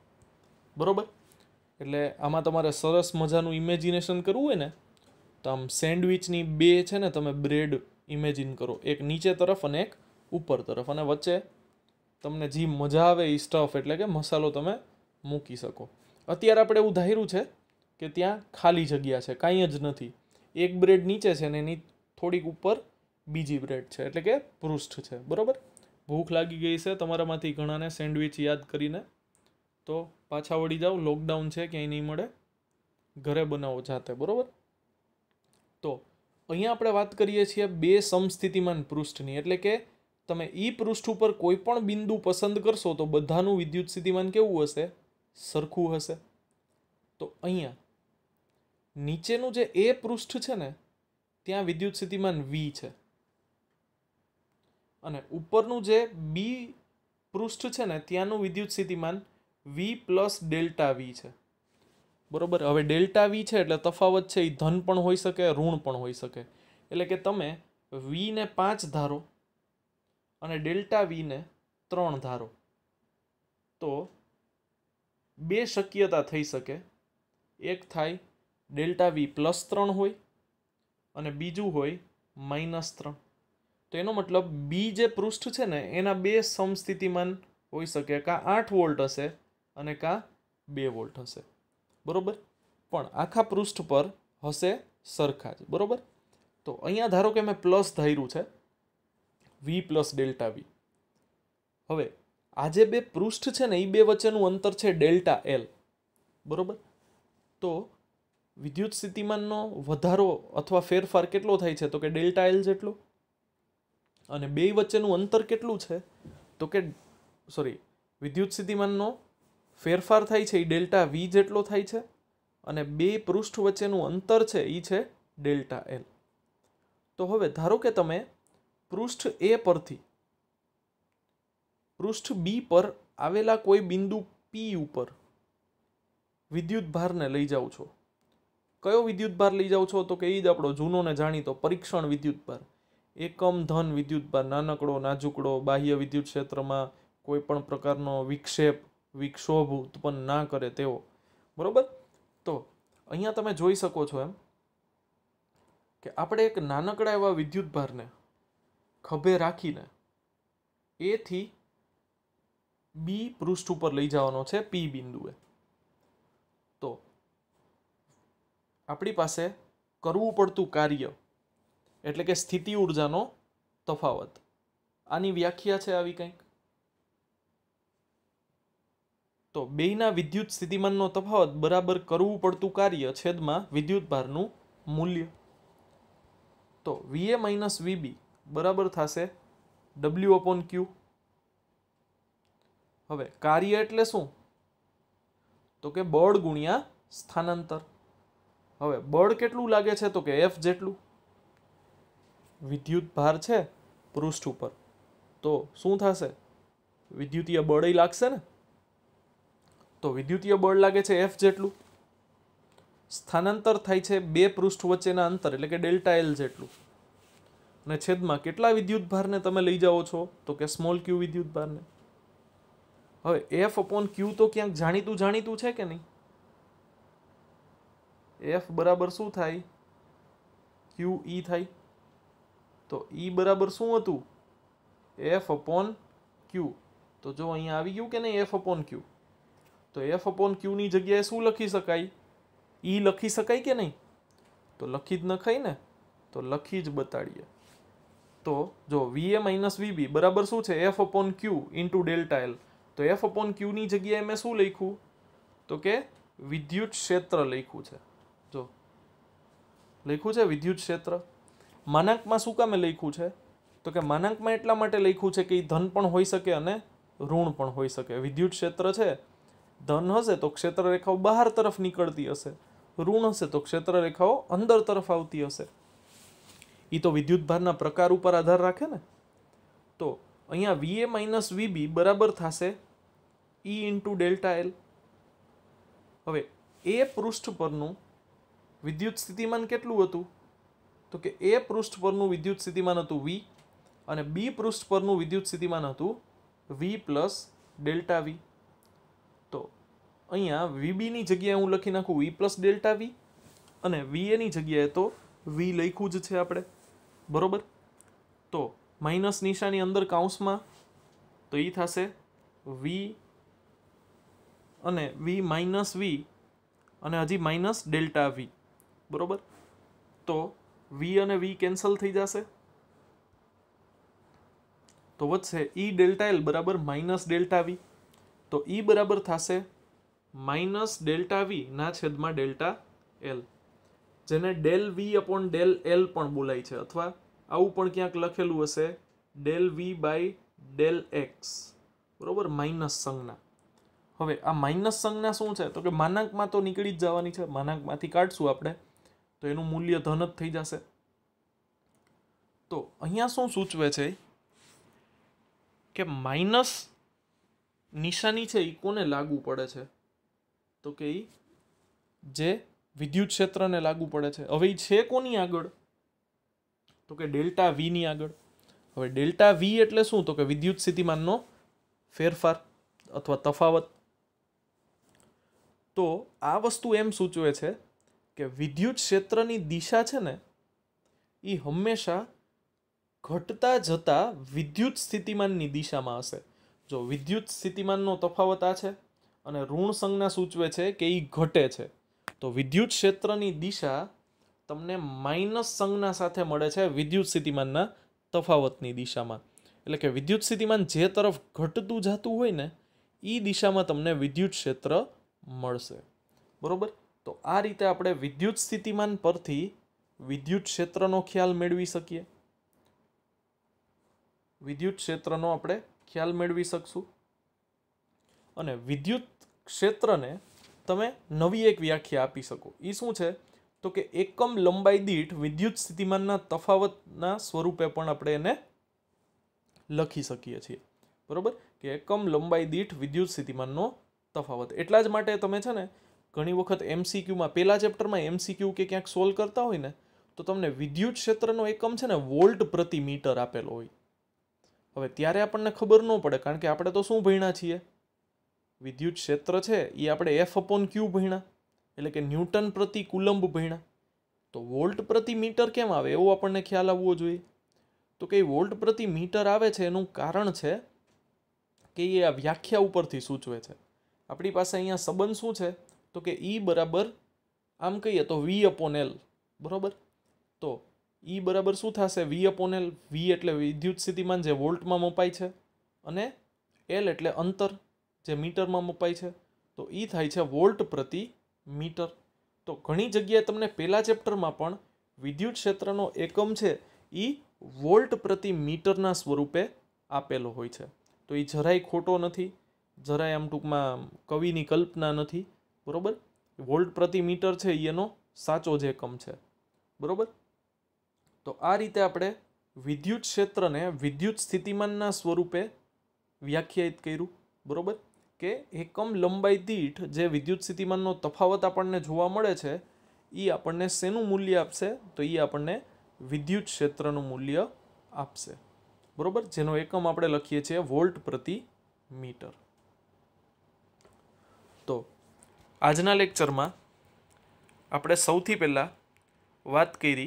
બરોબર એટલે આમાં તમારે સરસ મજાનું ઇમેજિનેશન કરવું હોય ને તો આમ સેન્ડવિચની બે છે ને તમે બ્રેડ ઇમેજિન કરો એક નીચે તરફ અને એક ઉપર તરફ અને વચ્ચે તમને જે મજા આવે એ સ્ટફ એટલે કે મસાલો તમે મૂકી શકો અત્યારે આપણે એવું ધાર્યું છે કે ત્યાં ખાલી જગ્યા છે કાંઈ જ નથી એક બ્રેડ નીચે છે ને એની થોડીક ઉપર બીજી બ્રેડ છે એટલે કે પૃષ્ઠ છે બરાબર ભૂખ લાગી ગઈ છે તમારામાંથી ઘણાને સેન્ડવિચ યાદ કરીને તો પાછા વળી જાઓ લોકડાઉન છે ક્યાંય નહીં મળે ઘરે બનાવો જાતે બરાબર તો અહીંયા આપણે વાત કરીએ છીએ બે સમસ્થિતિમાન પૃષ્ઠની એટલે કે તમે ઈ પૃષ્ઠ ઉપર કોઈ પણ બિંદુ પસંદ કરશો તો બધાનું વિદ્યુત સ્થિતિમાન કેવું હશે સરખું હશે તો અહીંયા નીચેનું જે એ પૃષ્ઠ છે ને ત્યાં વિદ્યુત સ્થિતિમાન વી છે અને ઉપરનું જે બી પૃષ્ઠ છે ને ત્યાંનું વિદ્યુત સ્થિતિમાન વી પ્લસ ડેલ્ટા વી છે બરોબર હવે ડેલ્ટા વી છે એટલે તફાવત છે એ ધન પણ હોઈ શકે ઋણ પણ હોઈ શકે એટલે કે તમે વીને પાંચ ધારો અને ડેલ્ટા વીને ત્રણ ધારો તો બે શક્યતા થઈ શકે એક થાય ડેલ્ટા વી પ્લસ ત્રણ હોય અને બીજું હોય માઇનસ ત્રણ તો એનો મતલબ બી જે પૃષ્ઠ છે ને એના બે સમસ્થિતિમાન હોઈ શકે કાં આઠ વોલ્ટ હશે અને કાં બે વોલ્ટ હશે બરાબર પણ આખા પૃષ્ઠ પર હશે સરખા જ બરાબર તો અહીંયા ધારો કે મેં પ્લસ ધાર્યું છે વી પ્લસ ડેલ્ટા વી હવે આ જે બે પૃષ્ઠ છે ને એ બે વચ્ચેનું અંતર છે ડેલ્ટા એલ બરાબર તો વિદ્યુત સ્થિતિમાનનો વધારો અથવા ફેરફાર કેટલો થાય છે તો કે ડેલ્ટા એલ જેટલો અને બે વચ્ચેનું અંતર કેટલું છે તો કે સોરી વિદ્યુત સ્થિતિમાનનો ફેરફાર થાય છે એ ડેલ્ટા વી જેટલો થાય છે અને બે પૃષ્ઠ વચ્ચેનું અંતર છે એ છે ડેલ્ટા એલ તો હવે ધારો કે તમે પૃષ્ઠ એ પરથી પૃષ્ઠ બી પર આવેલા કોઈ બિંદુ પી ઉપર વિદ્યુત ભારને લઈ જાઓ છો કયો વિદ્યુતભાર લઈ જાઓ છો તો કે એ જ આપણો જૂનો ને જાણીતો પરીક્ષણ વિદ્યુતભાર એકમ ધન વિદ્યુતભાર નાનકડો નાજુકડો બાહ્ય વિદ્યુત ક્ષેત્રમાં કોઈ પણ પ્રકારનો વિક્ષેપ વિક્ષોભ ઉત્પન્ન ના કરે તેવો બરાબર તો અહીંયા તમે જોઈ શકો છો એમ કે આપણે એક નાનકડા એવા વિદ્યુતભારને ખભે રાખીને એથી બી પૃષ્ઠ ઉપર લઈ જવાનો છે પી બિંદુએ આપણી પાસે કરવું પડતું કાર્ય એટલે કે સ્થિતિ ઉર્જાનો તફાવત આની વ્યાખ્યા છે આવી કંઈક તો બેયના વિદ્યુત સ્થિતિમાનનો તફાવત બરાબર કરવું પડતું કાર્ય છેદમાં વિદ્યુતભારનું મૂલ્ય તો વીએ માઇનસ વીબી બરાબર થશે ડબલ્યુ અપોન ક્યુ હવે કાર્ય એટલે શું તો કે બળ ગુણ્યા સ્થાનાંતર હવે બળ કેટલું લાગે છે તો કે એફ જેટલું વિદ્યુત ભાર છે પૃષ્ઠ ઉપર તો શું થશે વિદ્યુતીય બળ લાગશે ને તો વિદ્યુતીય બળ લાગે છે એફ જેટલું સ્થાનાંતર થાય છે બે પૃષ્ઠ વચ્ચેના અંતર એટલે કે ડેલ્ટા એલ જેટલું અને છેદમાં કેટલા વિદ્યુત ભારને તમે લઈ જાઓ છો તો કે સ્મોલ ક્યુ વિદ્યુત ભારને હવે એફ અપોન ક્યુ તો ક્યાંક જાણીતું જાણીતું છે કે નહીં f बराबर શું થાય qe થઈ તો e બરાબર શું હતું f / q તો જો અહીં આવી ગયું કે નહીં f / q તો f / q ની જગ્યાએ શું લખી શકાય e લખી શકાય કે નહીં તો લખી જ નખાય ને તો લખી જ બતાડીએ તો જો v - vb બરાબર શું છે f / q * डेल्टा l તો f / q ની જગ્યાએ મે શું લખું તો કે વિદ્યુત ક્ષેત્ર લખ્યું છે લખ્યું છે વિદ્યુત ક્ષેત્ર માનાંકમાં શું કામે લખ્યું છે તો કે માનાંકમાં એટલા માટે લખ્યું છે કે એ ધન પણ હોઈ શકે અને ઋણ પણ હોઈ શકે વિદ્યુત ક્ષેત્ર છે ધન હશે તો ક્ષેત્ર રેખાઓ બહાર તરફ નીકળતી હશે ઋણ હશે તો ક્ષેત્ર રેખાઓ અંદર તરફ આવતી હશે એ તો વિદ્યુત ભારના પ્રકાર ઉપર આધાર રાખે ને તો અહીંયા વીએ માઇનસ વીબી બરાબર થશે ઈ ઇન્ટુ ડેલ્ટા એલ હવે એ પૃષ્ઠ પરનું વિદ્યુત સ્થિતિમાન કેટલું હતું તો કે એ પૃષ્ઠ પરનું વિદ્યુત સ્થિતિમાન હતું વી અને બી પૃષ્ઠ પરનું વિદ્યુત સ્થિતિમાન હતું વી પ્લસ ડેલ્ટા વી તો અહીંયા વીબીની જગ્યાએ હું લખી નાખું વી પ્લસ ડેલ્ટા વી અને વી એની જગ્યાએ તો વી લખ્યું જ છે આપણે બરાબર તો માઇનસ નિશાની અંદર કાઉન્સમાં તો એ થશે વી અને વી માઇનસ વી અને હજી માઇનસ ડેલ્ટા વી બરોબર તો વી અને વી કેન્સલ થઈ જશે તો વધશે ઈ ડેલ્ટા એલ બરાબર માઇનસ ડેલ્ટા વી તો ઈ e બરાબર થશે માઇનસ ડેલ્ટા વી ના છેદમાં ડેલ્ટા એલ જેને del V upon del L પણ બોલાય છે અથવા આવું પણ ક્યાંક લખેલું હશે del V by del X બરાબર માઇનસ સંજ્ઞા હવે આ માઇનસ સંજ્ઞા શું છે તો કે માનાંકમાં તો નીકળી જ જવાની છે માનાંકમાંથી કાઢશું આપણે તો એનું મૂલ્ય ધન જ થઈ જશે તો અહીંયા શું સૂચવે છે કે માઇનસ નિશાની છે એ કોને લાગુ પડે છે તો કે એ જે વિદ્યુત ક્ષેત્રને લાગુ પડે છે હવે એ છે કોની આગળ તો કે ડેલ્ટા વીની આગળ હવે ડેલ્ટા વી એટલે શું તો કે વિદ્યુત સ્થિતિમાનનો ફેરફાર અથવા તફાવત તો આ વસ્તુ એમ સૂચવે છે કે વિદ્યુત ક્ષેત્રની દિશા છે ને એ હંમેશા ઘટતા જતા વિદ્યુત સ્થિતિમાનની દિશામાં હશે જો વિદ્યુત સ્થિતિમાનનો તફાવત આ છે અને ઋણ સંજ્ઞા સૂચવે છે કે એ ઘટે છે તો વિદ્યુત ક્ષેત્રની દિશા તમને માઇનસ સંજ્ઞા સાથે મળે છે વિદ્યુત સ્થિતિમાનના તફાવતની દિશામાં એટલે કે વિદ્યુત સ્થિતિમાન જે તરફ ઘટતું જતું હોય ને એ દિશામાં તમને વિદ્યુત ક્ષેત્ર મળશે બરાબર તો આ રીતે આપણે વિદ્યુત સ્થિતિમાન પરથી વિદ્યુત ક્ષેત્રનો ખ્યાલ મેળવી શકીએ વિદ્યુત ક્ષેત્રનો આપણે ખ્યાલ મેળવી શકશું અને વિદ્યુત ક્ષેત્રને તમે નવી એક વ્યાખ્યા આપી શકો એ શું છે તો કે એકમ લંબાઈ દીઠ વિદ્યુત સ્થિતિમાનના તફાવતના સ્વરૂપે પણ આપણે એને લખી શકીએ છીએ બરોબર કે એકમ લંબાઈ દીઠ વિદ્યુત સ્થિતિમાનનો તફાવત એટલા જ માટે તમે છે ને ઘણી વખત એમસીક્યુમાં પહેલા ચેપ્ટરમાં એમસીક્યુ કે ક્યાંક સોલ્વ કરતા હોય ને તો તમને વિદ્યુત ક્ષેત્રનો એકમ છે ને વોલ્ટ પ્રતિ મીટર આપેલો હોય હવે ત્યારે આપણને ખબર ન પડે કારણ કે આપણે તો શું ભણ્યા છીએ વિદ્યુત ક્ષેત્ર છે એ આપણે એફ અપોન ક્યુ ભણ્યા એટલે કે ન્યૂટન પ્રતિ કુલંબ ભણ્યા તો વોલ્ટ પ્રતિ મીટર કેમ આવે એવો આપણને ખ્યાલ આવવો જોઈએ તો કે વોલ્ટ પ્રતિ મીટર આવે છે એનું કારણ છે કે એ આ વ્યાખ્યા ઉપરથી સૂચવે છે આપણી પાસે અહીંયા સંબંધ શું છે તો કે ઈ બરાબર આમ કહીએ તો વી અપોન એલ બરાબર તો ઈ બરાબર શું થશે વી અપોન એલ વી એટલે વિદ્યુત સ્થિતિમાન જે વોલ્ટમાં મપાય છે અને એલ એટલે અંતર જે મીટરમાં મપાય છે તો ઈ થાય છે વોલ્ટ પ્રતિ મીટર તો ઘણી જગ્યાએ તમને પહેલાં ચેપ્ટરમાં પણ વિદ્યુત ક્ષેત્રનો એકમ છે એ વોલ્ટ પ્રતિ મીટરના સ્વરૂપે આપેલો હોય છે તો એ જરાય ખોટો નથી જરાય આમ ટૂંકમાં કવિની કલ્પના નથી બરાબર વોલ્ટ પ્રતિ મીટર છે એનો સાચો જ એકમ છે બરાબર તો આ રીતે આપણે વિદ્યુત ક્ષેત્રને વિદ્યુત સ્થિતિમાનના સ્વરૂપે વ્યાખ્યાયિત કર્યું બરાબર કે એકમ લંબાઈ દીઠ જે વિદ્યુત સ્થિતિમાનનો તફાવત આપણને જોવા મળે છે એ આપણને શેનું મૂલ્ય આપશે તો એ આપણને વિદ્યુત ક્ષેત્રનું મૂલ્ય આપશે બરાબર જેનો એકમ આપણે લખીએ છીએ વોલ્ટ પ્રતિ મીટર તો આજના લેક્ચરમાં આપણે સૌથી પહેલાં વાત કરી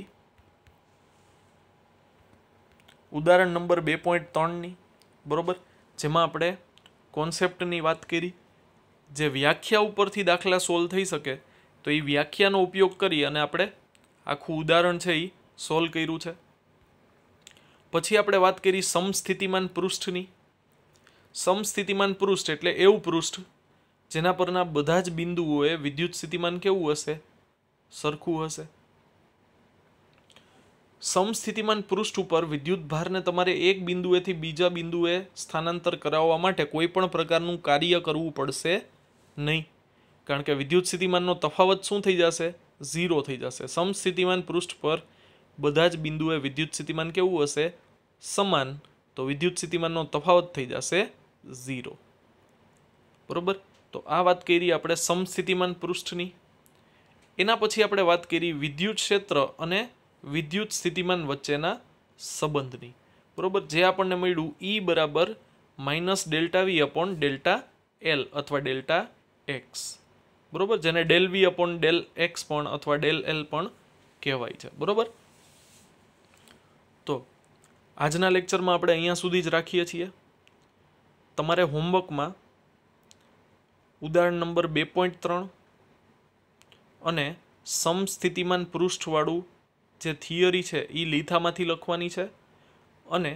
ઉદાહરણ નંબર બે પોઈન્ટ ત્રણની બરાબર જેમાં આપણે કોન્સેપ્ટની વાત કરી જે વ્યાખ્યા ઉપરથી દાખલા સોલ્વ થઈ શકે તો એ વ્યાખ્યાનો ઉપયોગ કરી અને આપણે આખું ઉદાહરણ છે એ સોલ્વ કર્યું છે પછી આપણે વાત કરી સમસ્થિતિમાન પૃષ્ઠની સમસ્થિતિમાન પૃષ્ઠ એટલે એવું પૃષ્ઠ જેના પરના બધા જ બિંદુઓએ વિદ્યુત સ્થિતિમાન કેવું હશે સરખું હશે સમસ્થિતિમાન પૃષ્ઠ ઉપર વિદ્યુત ભારને તમારે એક બિંદુએથી બીજા બિંદુએ સ્થાનાંતર કરાવવા માટે કોઈ પણ પ્રકારનું કાર્ય કરવું પડશે નહીં કારણ કે વિદ્યુત સ્થિતિમાનનો તફાવત શું થઈ જશે ઝીરો થઈ જશે સમસ્થિતિમાન પૃષ્ઠ પર બધા જ બિંદુએ વિદ્યુત સ્થિતિમાન કેવું હશે સમાન તો વિદ્યુત સ્થિતિમાનનો તફાવત થઈ જશે ઝીરો બરોબર તો આ વાત કરી આપણે સમસ્થિતિમાન પૃષ્ઠની એના પછી આપણે વાત કરી વિદ્યુત ક્ષેત્ર અને વિદ્યુત સ્થિતિમાન વચ્ચેના સંબંધની બરાબર જે આપણને મળ્યું ઈ e બરાબર minus delta V upon delta L અથવા ડેલ્ટા એક્સ બરાબર જેને del V upon del X પણ અથવા ડેલ એલ પણ કહેવાય છે બરાબર તો આજના લેક્ચરમાં આપણે અહીંયા સુધી જ રાખીએ છીએ તમારે હોમવર્કમાં ઉદાહરણ નંબર બે પોઈન્ટ ત્રણ અને સમસ્થિતિમાન પૃષ્ઠવાળું જે થિયરી છે એ લીથામાંથી લખવાની છે અને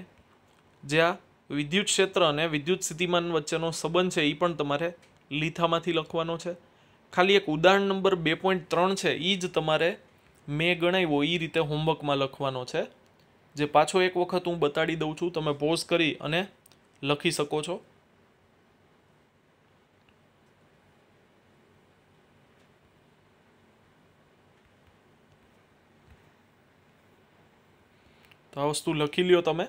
જ્યાં વિદ્યુત ક્ષેત્ર અને વિદ્યુત સ્થિતિમાન વચ્ચેનો સંબંધ છે એ પણ તમારે લીથામાંથી લખવાનો છે ખાલી એક ઉદાહરણ નંબર બે પોઈન્ટ ત્રણ છે એ જ તમારે મેં ગણાવ્યો એ રીતે હોમવર્કમાં લખવાનો છે જે પાછો એક વખત હું બતાડી દઉં છું તમે પોઝ કરી અને લખી શકો છો તો આ વસ્તુ લખી લ્યો તમે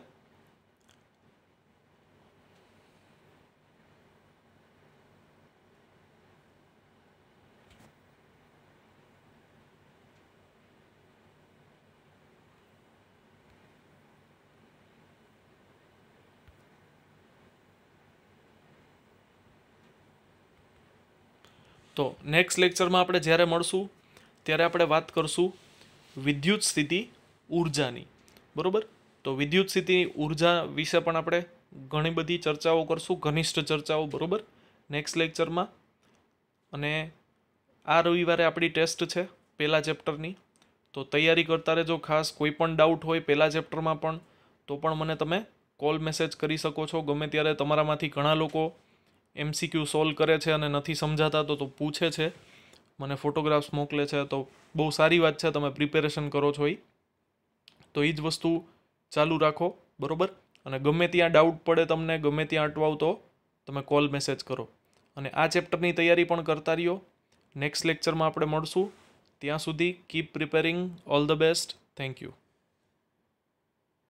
તો નેક્સ્ટ લેક્ચરમાં આપણે જ્યારે મળશું ત્યારે આપણે વાત કરશું વિદ્યુત સ્થિતિ ઉર્જાની બરાબર તો વિદ્યુત સ્થિતિની ઉર્જા વિશે પણ આપણે ઘણી બધી ચર્ચાઓ કરશું ઘનિષ્ઠ ચર્ચાઓ બરાબર નેક્સ્ટ લેક્ચરમાં અને આ રવિવારે આપણી ટેસ્ટ છે પહેલાં ચેપ્ટરની તો તૈયારી કરતા રહેજો ખાસ કોઈ પણ ડાઉટ હોય પહેલાં ચેપ્ટરમાં પણ તો પણ મને તમે કોલ મેસેજ કરી શકો છો ગમે ત્યારે તમારામાંથી ઘણા લોકો એમસીક્યુ સોલ્વ કરે છે અને નથી સમજાતા તો તો પૂછે છે મને ફોટોગ્રાફ્સ મોકલે છે તો બહુ સારી વાત છે તમે પ્રિપેરેશન કરો છો એ તો એ જ વસ્તુ ચાલુ રાખો બરાબર અને ગમે ત્યાં ડાઉટ પડે તમને ગમે ત્યાં અટવાવ તો તમે કોલ મેસેજ કરો અને આ ચેપ્ટરની તૈયારી પણ કરતા રહ્યો નેક્સ્ટ લેક્ચરમાં આપણે મળશું ત્યાં સુધી keep preparing all the best thank you